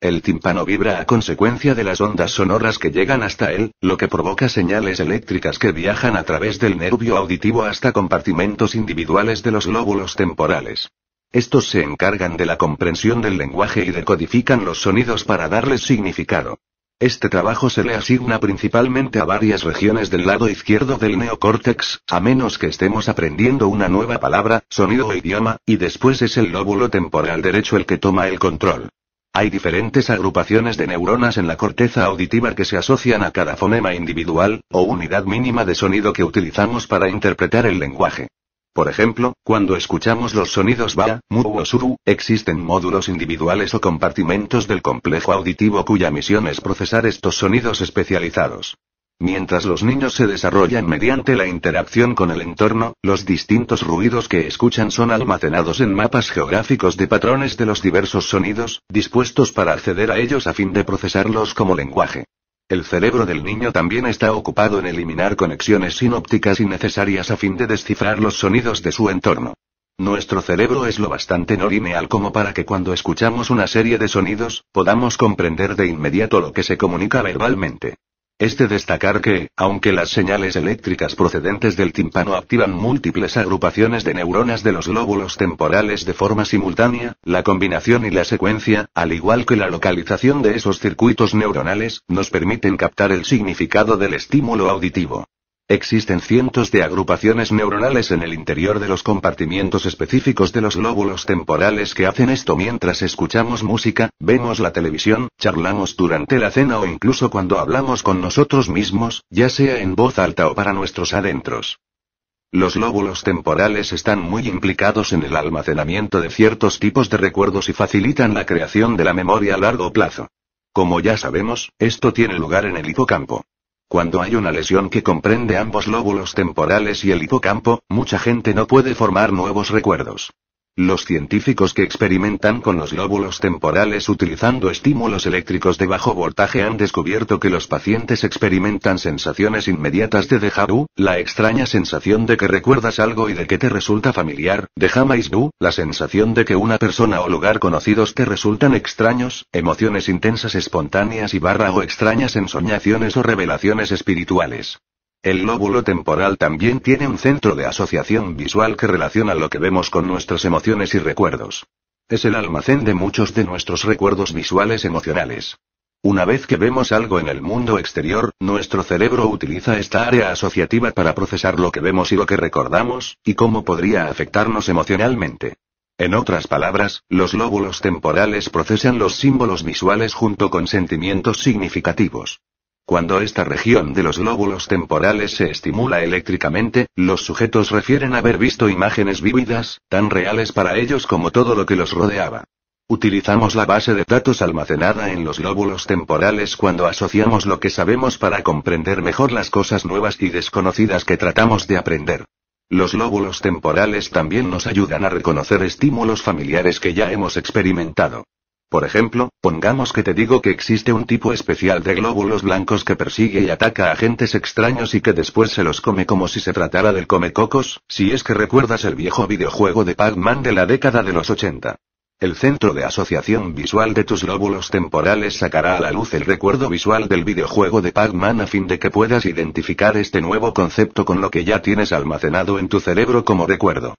El tímpano vibra a consecuencia de las ondas sonoras que llegan hasta él, lo que provoca señales eléctricas que viajan a través del nervio auditivo hasta compartimentos individuales de los lóbulos temporales. Estos se encargan de la comprensión del lenguaje y decodifican los sonidos para darles significado. Este trabajo se le asigna principalmente a varias regiones del lado izquierdo del neocórtex, a menos que estemos aprendiendo una nueva palabra, sonido o idioma, y después es el lóbulo temporal derecho el que toma el control. Hay diferentes agrupaciones de neuronas en la corteza auditiva que se asocian a cada fonema individual, o unidad mínima de sonido que utilizamos para interpretar el lenguaje. Por ejemplo, cuando escuchamos los sonidos ba, mu o suru, existen módulos individuales o compartimentos del complejo auditivo cuya misión es procesar estos sonidos especializados. Mientras los niños se desarrollan mediante la interacción con el entorno, los distintos ruidos que escuchan son almacenados en mapas geográficos de patrones de los diversos sonidos, dispuestos para acceder a ellos a fin de procesarlos como lenguaje. El cerebro del niño también está ocupado en eliminar conexiones sinópticas innecesarias a fin de descifrar los sonidos de su entorno. Nuestro cerebro es lo bastante no lineal como para que cuando escuchamos una serie de sonidos, podamos comprender de inmediato lo que se comunica verbalmente. Es de destacar que, aunque las señales eléctricas procedentes del tímpano activan múltiples agrupaciones de neuronas de los glóbulos temporales de forma simultánea, la combinación y la secuencia, al igual que la localización de esos circuitos neuronales, nos permiten captar el significado del estímulo auditivo. Existen cientos de agrupaciones neuronales en el interior de los compartimientos específicos de los lóbulos temporales que hacen esto mientras escuchamos música, vemos la televisión, charlamos durante la cena o incluso cuando hablamos con nosotros mismos, ya sea en voz alta o para nuestros adentros. Los lóbulos temporales están muy implicados en el almacenamiento de ciertos tipos de recuerdos y facilitan la creación de la memoria a largo plazo. Como ya sabemos, esto tiene lugar en el hipocampo. Cuando hay una lesión que comprende ambos lóbulos temporales y el hipocampo, mucha gente no puede formar nuevos recuerdos. Los científicos que experimentan con los lóbulos temporales utilizando estímulos eléctricos de bajo voltaje han descubierto que los pacientes experimentan sensaciones inmediatas de déjà vu, la extraña sensación de que recuerdas algo y de que te resulta familiar, de jamais vu, la sensación de que una persona o lugar conocidos te resultan extraños, emociones intensas espontáneas y barra o extrañas ensoñaciones o revelaciones espirituales. El lóbulo temporal también tiene un centro de asociación visual que relaciona lo que vemos con nuestras emociones y recuerdos. Es el almacén de muchos de nuestros recuerdos visuales emocionales. Una vez que vemos algo en el mundo exterior, nuestro cerebro utiliza esta área asociativa para procesar lo que vemos y lo que recordamos, y cómo podría afectarnos emocionalmente. En otras palabras, los lóbulos temporales procesan los símbolos visuales junto con sentimientos significativos. Cuando esta región de los lóbulos temporales se estimula eléctricamente, los sujetos refieren haber visto imágenes vívidas, tan reales para ellos como todo lo que los rodeaba. Utilizamos la base de datos almacenada en los lóbulos temporales cuando asociamos lo que sabemos para comprender mejor las cosas nuevas y desconocidas que tratamos de aprender. Los lóbulos temporales también nos ayudan a reconocer estímulos familiares que ya hemos experimentado. Por ejemplo, pongamos que te digo que existe un tipo especial de glóbulos blancos que persigue y ataca a agentes extraños y que después se los come como si se tratara del comecocos, si es que recuerdas el viejo videojuego de Pac-Man de la década de los 80. El centro de asociación visual de tus glóbulos temporales sacará a la luz el recuerdo visual del videojuego de Pac-Man a fin de que puedas identificar este nuevo concepto con lo que ya tienes almacenado en tu cerebro como recuerdo.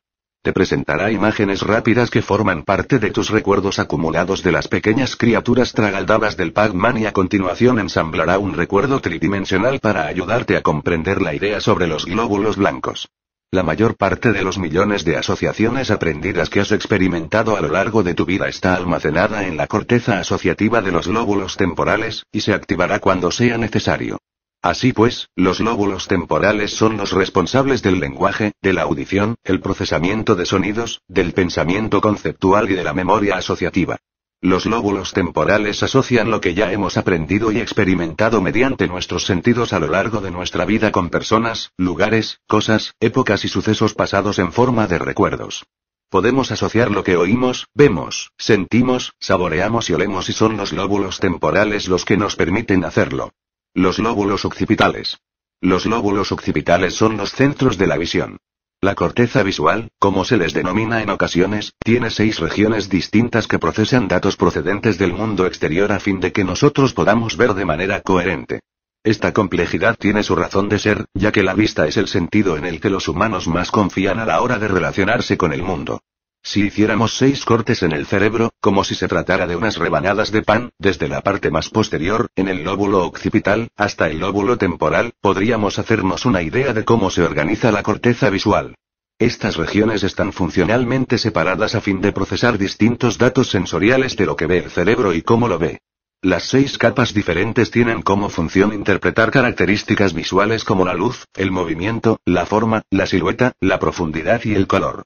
Te presentará imágenes rápidas que forman parte de tus recuerdos acumulados de las pequeñas criaturas tragaldabas del Pac-Man y a continuación ensamblará un recuerdo tridimensional para ayudarte a comprender la idea sobre los glóbulos blancos. La mayor parte de los millones de asociaciones aprendidas que has experimentado a lo largo de tu vida está almacenada en la corteza asociativa de los glóbulos temporales, y se activará cuando sea necesario. Así pues, los lóbulos temporales son los responsables del lenguaje, de la audición, el procesamiento de sonidos, del pensamiento conceptual y de la memoria asociativa. Los lóbulos temporales asocian lo que ya hemos aprendido y experimentado mediante nuestros sentidos a lo largo de nuestra vida con personas, lugares, cosas, épocas y sucesos pasados en forma de recuerdos. Podemos asociar lo que oímos, vemos, sentimos, saboreamos y olemos y son los lóbulos temporales los que nos permiten hacerlo. Los lóbulos occipitales. Los lóbulos occipitales son los centros de la visión. La corteza visual, como se les denomina en ocasiones, tiene seis regiones distintas que procesan datos procedentes del mundo exterior a fin de que nosotros podamos ver de manera coherente. Esta complejidad tiene su razón de ser, ya que la vista es el sentido en el que los humanos más confían a la hora de relacionarse con el mundo. Si hiciéramos seis cortes en el cerebro, como si se tratara de unas rebanadas de pan, desde la parte más posterior, en el lóbulo occipital, hasta el lóbulo temporal, podríamos hacernos una idea de cómo se organiza la corteza visual. Estas regiones están funcionalmente separadas a fin de procesar distintos datos sensoriales de lo que ve el cerebro y cómo lo ve. Las seis capas diferentes tienen como función interpretar características visuales como la luz, el movimiento, la forma, la silueta, la profundidad y el color.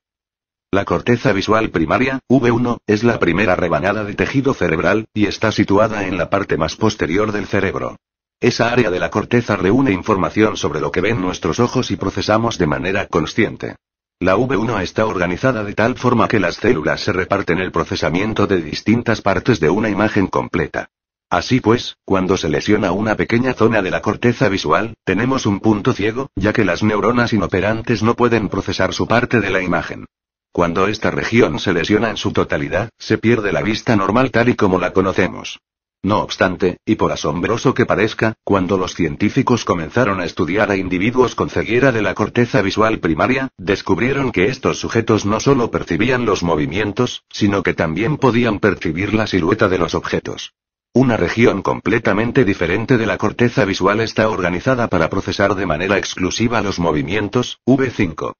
La corteza visual primaria, V1, es la primera rebanada de tejido cerebral, y está situada en la parte más posterior del cerebro. Esa área de la corteza reúne información sobre lo que ven nuestros ojos y procesamos de manera consciente. La V1 está organizada de tal forma que las células se reparten el procesamiento de distintas partes de una imagen completa. Así pues, cuando se lesiona una pequeña zona de la corteza visual, tenemos un punto ciego, ya que las neuronas inoperantes no pueden procesar su parte de la imagen. Cuando esta región se lesiona en su totalidad, se pierde la vista normal tal y como la conocemos. No obstante, y por asombroso que parezca, cuando los científicos comenzaron a estudiar a individuos con ceguera de la corteza visual primaria, descubrieron que estos sujetos no solo percibían los movimientos, sino que también podían percibir la silueta de los objetos. Una región completamente diferente de la corteza visual está organizada para procesar de manera exclusiva los movimientos, V5.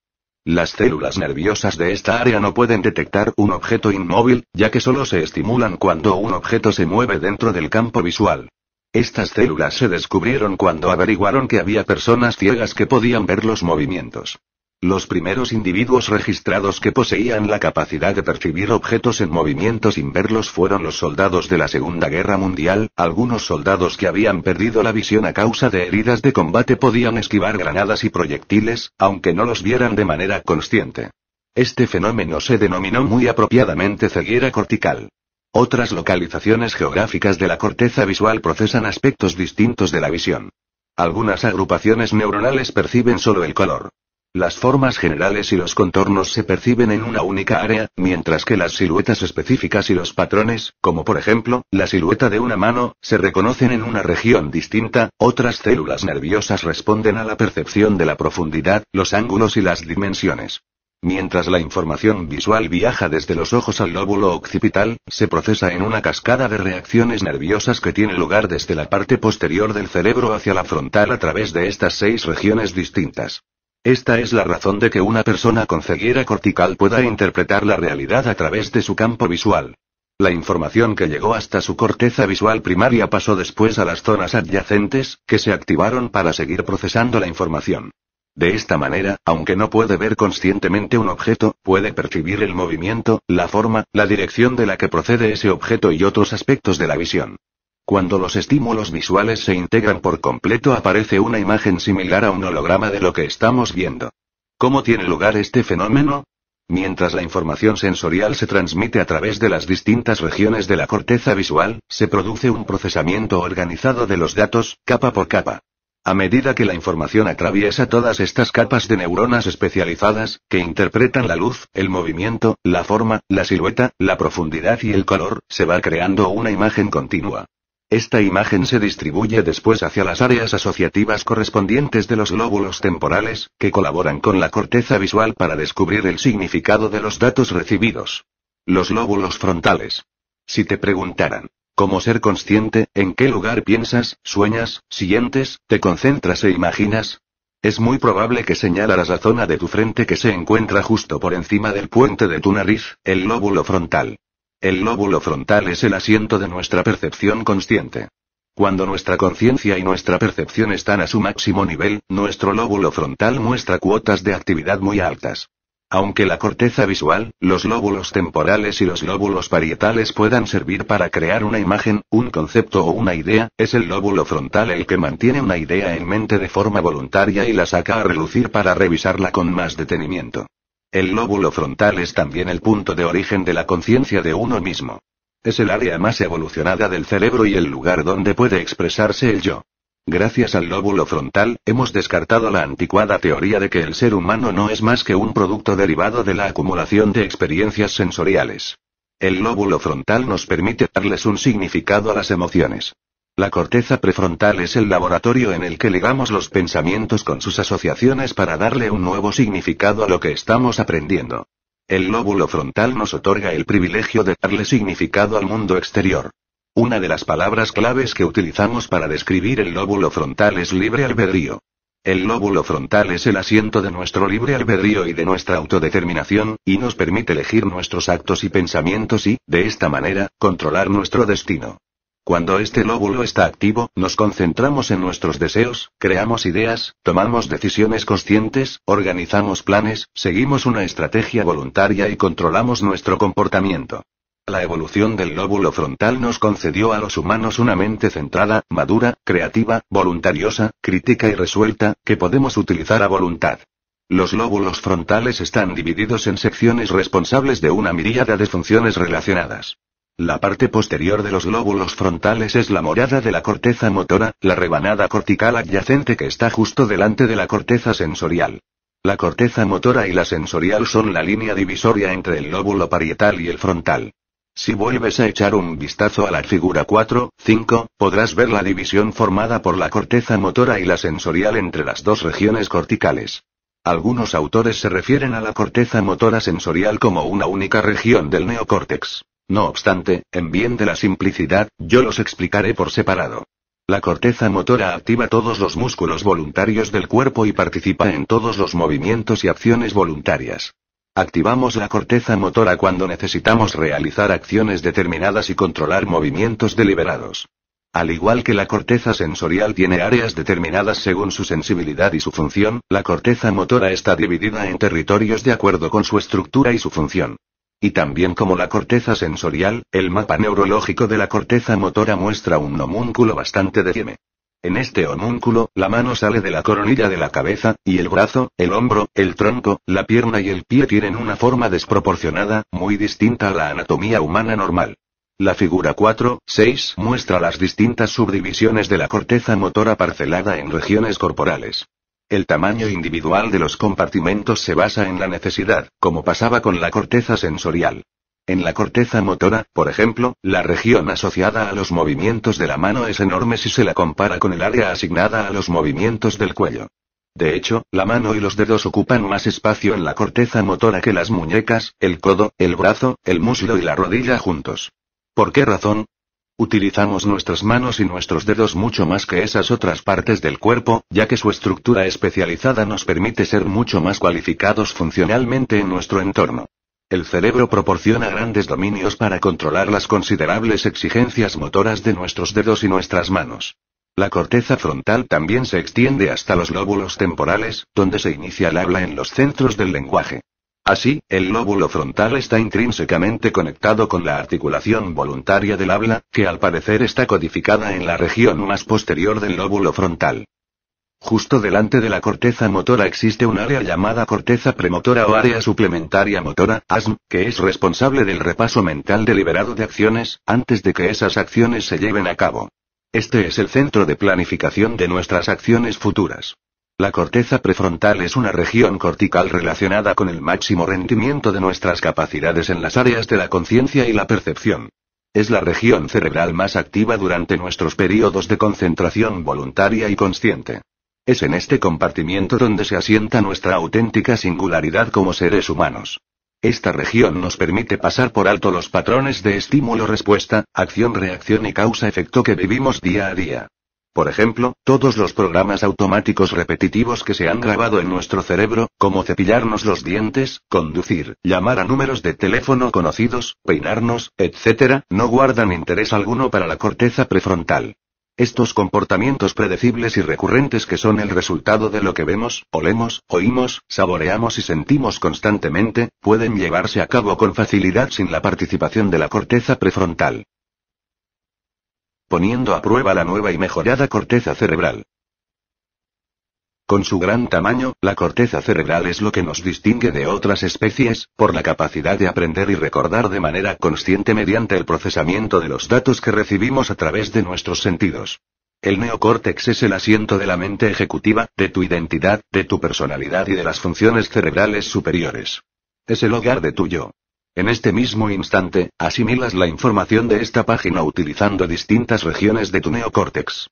Las células nerviosas de esta área no pueden detectar un objeto inmóvil, ya que solo se estimulan cuando un objeto se mueve dentro del campo visual. Estas células se descubrieron cuando averiguaron que había personas ciegas que podían ver los movimientos. Los primeros individuos registrados que poseían la capacidad de percibir objetos en movimiento sin verlos fueron los soldados de la Segunda Guerra Mundial, algunos soldados que habían perdido la visión a causa de heridas de combate podían esquivar granadas y proyectiles, aunque no los vieran de manera consciente. Este fenómeno se denominó muy apropiadamente ceguera cortical. Otras localizaciones geográficas de la corteza visual procesan aspectos distintos de la visión. Algunas agrupaciones neuronales perciben solo el color, las formas generales y los contornos se perciben en una única área, mientras que las siluetas específicas y los patrones, como por ejemplo, la silueta de una mano, se reconocen en una región distinta, otras células nerviosas responden a la percepción de la profundidad, los ángulos y las dimensiones. Mientras la información visual viaja desde los ojos al lóbulo occipital, se procesa en una cascada de reacciones nerviosas que tiene lugar desde la parte posterior del cerebro hacia la frontal a través de estas seis regiones distintas. Esta es la razón de que una persona con ceguera cortical pueda interpretar la realidad a través de su campo visual. La información que llegó hasta su corteza visual primaria pasó después a las zonas adyacentes, que se activaron para seguir procesando la información. De esta manera, aunque no puede ver conscientemente un objeto, puede percibir el movimiento, la forma, la dirección de la que procede ese objeto y otros aspectos de la visión. Cuando los estímulos visuales se integran por completo aparece una imagen similar a un holograma de lo que estamos viendo. ¿Cómo tiene lugar este fenómeno? Mientras la información sensorial se transmite a través de las distintas regiones de la corteza visual, se produce un procesamiento organizado de los datos, capa por capa. A medida que la información atraviesa todas estas capas de neuronas especializadas, que interpretan la luz, el movimiento, la forma, la silueta, la profundidad y el color, se va creando una imagen continua. Esta imagen se distribuye después hacia las áreas asociativas correspondientes de los lóbulos temporales, que colaboran con la corteza visual para descubrir el significado de los datos recibidos. Los lóbulos frontales. Si te preguntaran, ¿cómo ser consciente? ¿En qué lugar piensas, sueñas, sientes, te concentras e imaginas? Es muy probable que señalaras la zona de tu frente que se encuentra justo por encima del puente de tu nariz, el lóbulo frontal. El lóbulo frontal es el asiento de nuestra percepción consciente. Cuando nuestra conciencia y nuestra percepción están a su máximo nivel, nuestro lóbulo frontal muestra cuotas de actividad muy altas. Aunque la corteza visual, los lóbulos temporales y los lóbulos parietales puedan servir para crear una imagen, un concepto o una idea, es el lóbulo frontal el que mantiene una idea en mente de forma voluntaria y la saca a relucir para revisarla con más detenimiento. El lóbulo frontal es también el punto de origen de la conciencia de uno mismo. Es el área más evolucionada del cerebro y el lugar donde puede expresarse el yo. Gracias al lóbulo frontal, hemos descartado la anticuada teoría de que el ser humano no es más que un producto derivado de la acumulación de experiencias sensoriales. El lóbulo frontal nos permite darles un significado a las emociones. La corteza prefrontal es el laboratorio en el que legamos los pensamientos con sus asociaciones para darle un nuevo significado a lo que estamos aprendiendo. El lóbulo frontal nos otorga el privilegio de darle significado al mundo exterior. Una de las palabras claves que utilizamos para describir el lóbulo frontal es libre albedrío. El lóbulo frontal es el asiento de nuestro libre albedrío y de nuestra autodeterminación, y nos permite elegir nuestros actos y pensamientos y, de esta manera, controlar nuestro destino. Cuando este lóbulo está activo, nos concentramos en nuestros deseos, creamos ideas, tomamos decisiones conscientes, organizamos planes, seguimos una estrategia voluntaria y controlamos nuestro comportamiento. La evolución del lóbulo frontal nos concedió a los humanos una mente centrada, madura, creativa, voluntariosa, crítica y resuelta, que podemos utilizar a voluntad. Los lóbulos frontales están divididos en secciones responsables de una miríada de funciones relacionadas. La parte posterior de los lóbulos frontales es la morada de la corteza motora, la rebanada cortical adyacente que está justo delante de la corteza sensorial. La corteza motora y la sensorial son la línea divisoria entre el lóbulo parietal y el frontal. Si vuelves a echar un vistazo a la figura 4, 5, podrás ver la división formada por la corteza motora y la sensorial entre las dos regiones corticales. Algunos autores se refieren a la corteza motora sensorial como una única región del neocórtex. No obstante, en bien de la simplicidad, yo los explicaré por separado. La corteza motora activa todos los músculos voluntarios del cuerpo y participa en todos los movimientos y acciones voluntarias. Activamos la corteza motora cuando necesitamos realizar acciones determinadas y controlar movimientos deliberados. Al igual que la corteza sensorial tiene áreas determinadas según su sensibilidad y su función, la corteza motora está dividida en territorios de acuerdo con su estructura y su función. Y también como la corteza sensorial, el mapa neurológico de la corteza motora muestra un homúnculo bastante deforme. En este homúnculo, la mano sale de la coronilla de la cabeza, y el brazo, el hombro, el tronco, la pierna y el pie tienen una forma desproporcionada, muy distinta a la anatomía humana normal. La figura 4, 6 muestra las distintas subdivisiones de la corteza motora parcelada en regiones corporales. El tamaño individual de los compartimentos se basa en la necesidad, como pasaba con la corteza sensorial. En la corteza motora, por ejemplo, la región asociada a los movimientos de la mano es enorme si se la compara con el área asignada a los movimientos del cuello. De hecho, la mano y los dedos ocupan más espacio en la corteza motora que las muñecas, el codo, el brazo, el muslo y la rodilla juntos. ¿Por qué razón? Utilizamos nuestras manos y nuestros dedos mucho más que esas otras partes del cuerpo, ya que su estructura especializada nos permite ser mucho más cualificados funcionalmente en nuestro entorno. El cerebro proporciona grandes dominios para controlar las considerables exigencias motoras de nuestros dedos y nuestras manos. La corteza frontal también se extiende hasta los lóbulos temporales, donde se inicia el habla en los centros del lenguaje. Así, el lóbulo frontal está intrínsecamente conectado con la articulación voluntaria del habla, que al parecer está codificada en la región más posterior del lóbulo frontal. Justo delante de la corteza motora existe un área llamada corteza premotora o área suplementaria motora, ASM, que es responsable del repaso mental deliberado de acciones, antes de que esas acciones se lleven a cabo. Este es el centro de planificación de nuestras acciones futuras. La corteza prefrontal es una región cortical relacionada con el máximo rendimiento de nuestras capacidades en las áreas de la conciencia y la percepción. Es la región cerebral más activa durante nuestros periodos de concentración voluntaria y consciente. Es en este compartimiento donde se asienta nuestra auténtica singularidad como seres humanos. Esta región nos permite pasar por alto los patrones de estímulo-respuesta, acción-reacción y causa-efecto que vivimos día a día. Por ejemplo, todos los programas automáticos repetitivos que se han grabado en nuestro cerebro, como cepillarnos los dientes, conducir, llamar a números de teléfono conocidos, peinarnos, etc., no guardan interés alguno para la corteza prefrontal. Estos comportamientos predecibles y recurrentes que son el resultado de lo que vemos, olemos, oímos, saboreamos y sentimos constantemente, pueden llevarse a cabo con facilidad sin la participación de la corteza prefrontal poniendo a prueba la nueva y mejorada corteza cerebral. Con su gran tamaño, la corteza cerebral es lo que nos distingue de otras especies, por la capacidad de aprender y recordar de manera consciente mediante el procesamiento de los datos que recibimos a través de nuestros sentidos. El neocórtex es el asiento de la mente ejecutiva, de tu identidad, de tu personalidad y de las funciones cerebrales superiores. Es el hogar de tu yo. En este mismo instante, asimilas la información de esta página utilizando distintas regiones de tu neocórtex.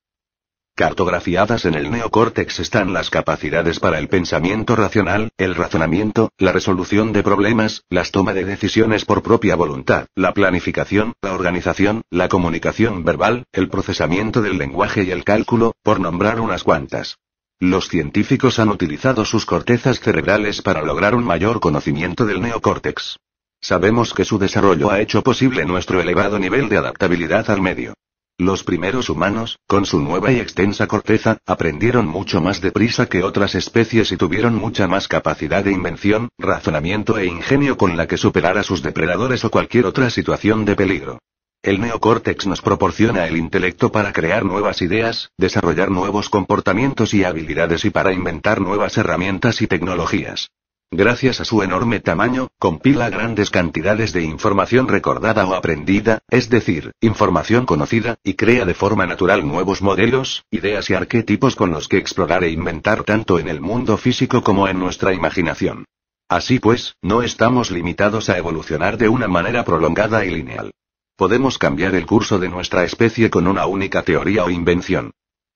Cartografiadas en el neocórtex están las capacidades para el pensamiento racional, el razonamiento, la resolución de problemas, las toma de decisiones por propia voluntad, la planificación, la organización, la comunicación verbal, el procesamiento del lenguaje y el cálculo, por nombrar unas cuantas. Los científicos han utilizado sus cortezas cerebrales para lograr un mayor conocimiento del neocórtex. Sabemos que su desarrollo ha hecho posible nuestro elevado nivel de adaptabilidad al medio. Los primeros humanos, con su nueva y extensa corteza, aprendieron mucho más deprisa que otras especies y tuvieron mucha más capacidad de invención, razonamiento e ingenio con la que superar a sus depredadores o cualquier otra situación de peligro. El neocórtex nos proporciona el intelecto para crear nuevas ideas, desarrollar nuevos comportamientos y habilidades y para inventar nuevas herramientas y tecnologías. Gracias a su enorme tamaño, compila grandes cantidades de información recordada o aprendida, es decir, información conocida, y crea de forma natural nuevos modelos, ideas y arquetipos con los que explorar e inventar tanto en el mundo físico como en nuestra imaginación. Así pues, no estamos limitados a evolucionar de una manera prolongada y lineal. Podemos cambiar el curso de nuestra especie con una única teoría o invención.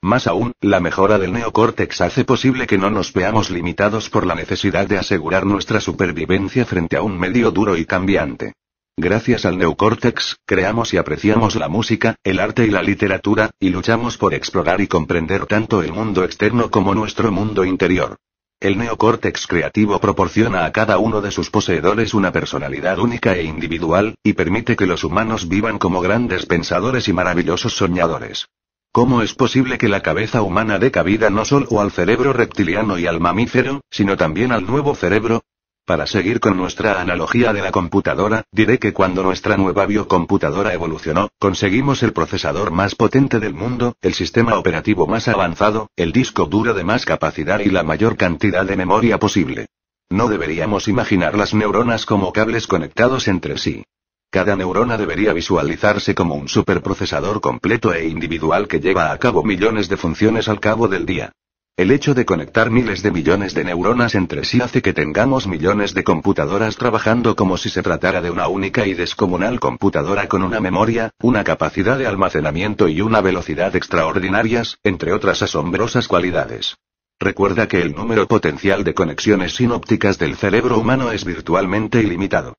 Más aún, la mejora del neocórtex hace posible que no nos veamos limitados por la necesidad de asegurar nuestra supervivencia frente a un medio duro y cambiante. Gracias al neocórtex, creamos y apreciamos la música, el arte y la literatura, y luchamos por explorar y comprender tanto el mundo externo como nuestro mundo interior. El neocórtex creativo proporciona a cada uno de sus poseedores una personalidad única e individual, y permite que los humanos vivan como grandes pensadores y maravillosos soñadores. ¿Cómo es posible que la cabeza humana dé cabida no solo al cerebro reptiliano y al mamífero, sino también al nuevo cerebro? Para seguir con nuestra analogía de la computadora, diré que cuando nuestra nueva biocomputadora evolucionó, conseguimos el procesador más potente del mundo, el sistema operativo más avanzado, el disco duro de más capacidad y la mayor cantidad de memoria posible. No deberíamos imaginar las neuronas como cables conectados entre sí. Cada neurona debería visualizarse como un superprocesador completo e individual que lleva a cabo millones de funciones al cabo del día. El hecho de conectar miles de millones de neuronas entre sí hace que tengamos millones de computadoras trabajando como si se tratara de una única y descomunal computadora con una memoria, una capacidad de almacenamiento y una velocidad extraordinarias, entre otras asombrosas cualidades. Recuerda que el número potencial de conexiones sinópticas del cerebro humano es virtualmente ilimitado.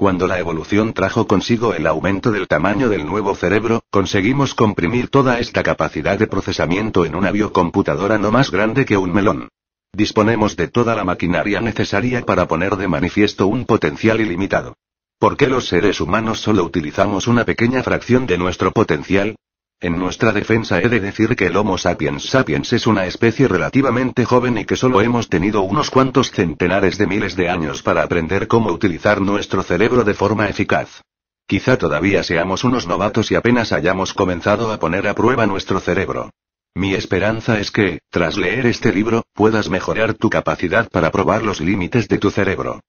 Cuando la evolución trajo consigo el aumento del tamaño del nuevo cerebro, conseguimos comprimir toda esta capacidad de procesamiento en una biocomputadora no más grande que un melón. Disponemos de toda la maquinaria necesaria para poner de manifiesto un potencial ilimitado. ¿Por qué los seres humanos solo utilizamos una pequeña fracción de nuestro potencial? En nuestra defensa he de decir que el Homo sapiens sapiens es una especie relativamente joven y que solo hemos tenido unos cuantos centenares de miles de años para aprender cómo utilizar nuestro cerebro de forma eficaz. Quizá todavía seamos unos novatos y apenas hayamos comenzado a poner a prueba nuestro cerebro. Mi esperanza es que, tras leer este libro, puedas mejorar tu capacidad para probar los límites de tu cerebro.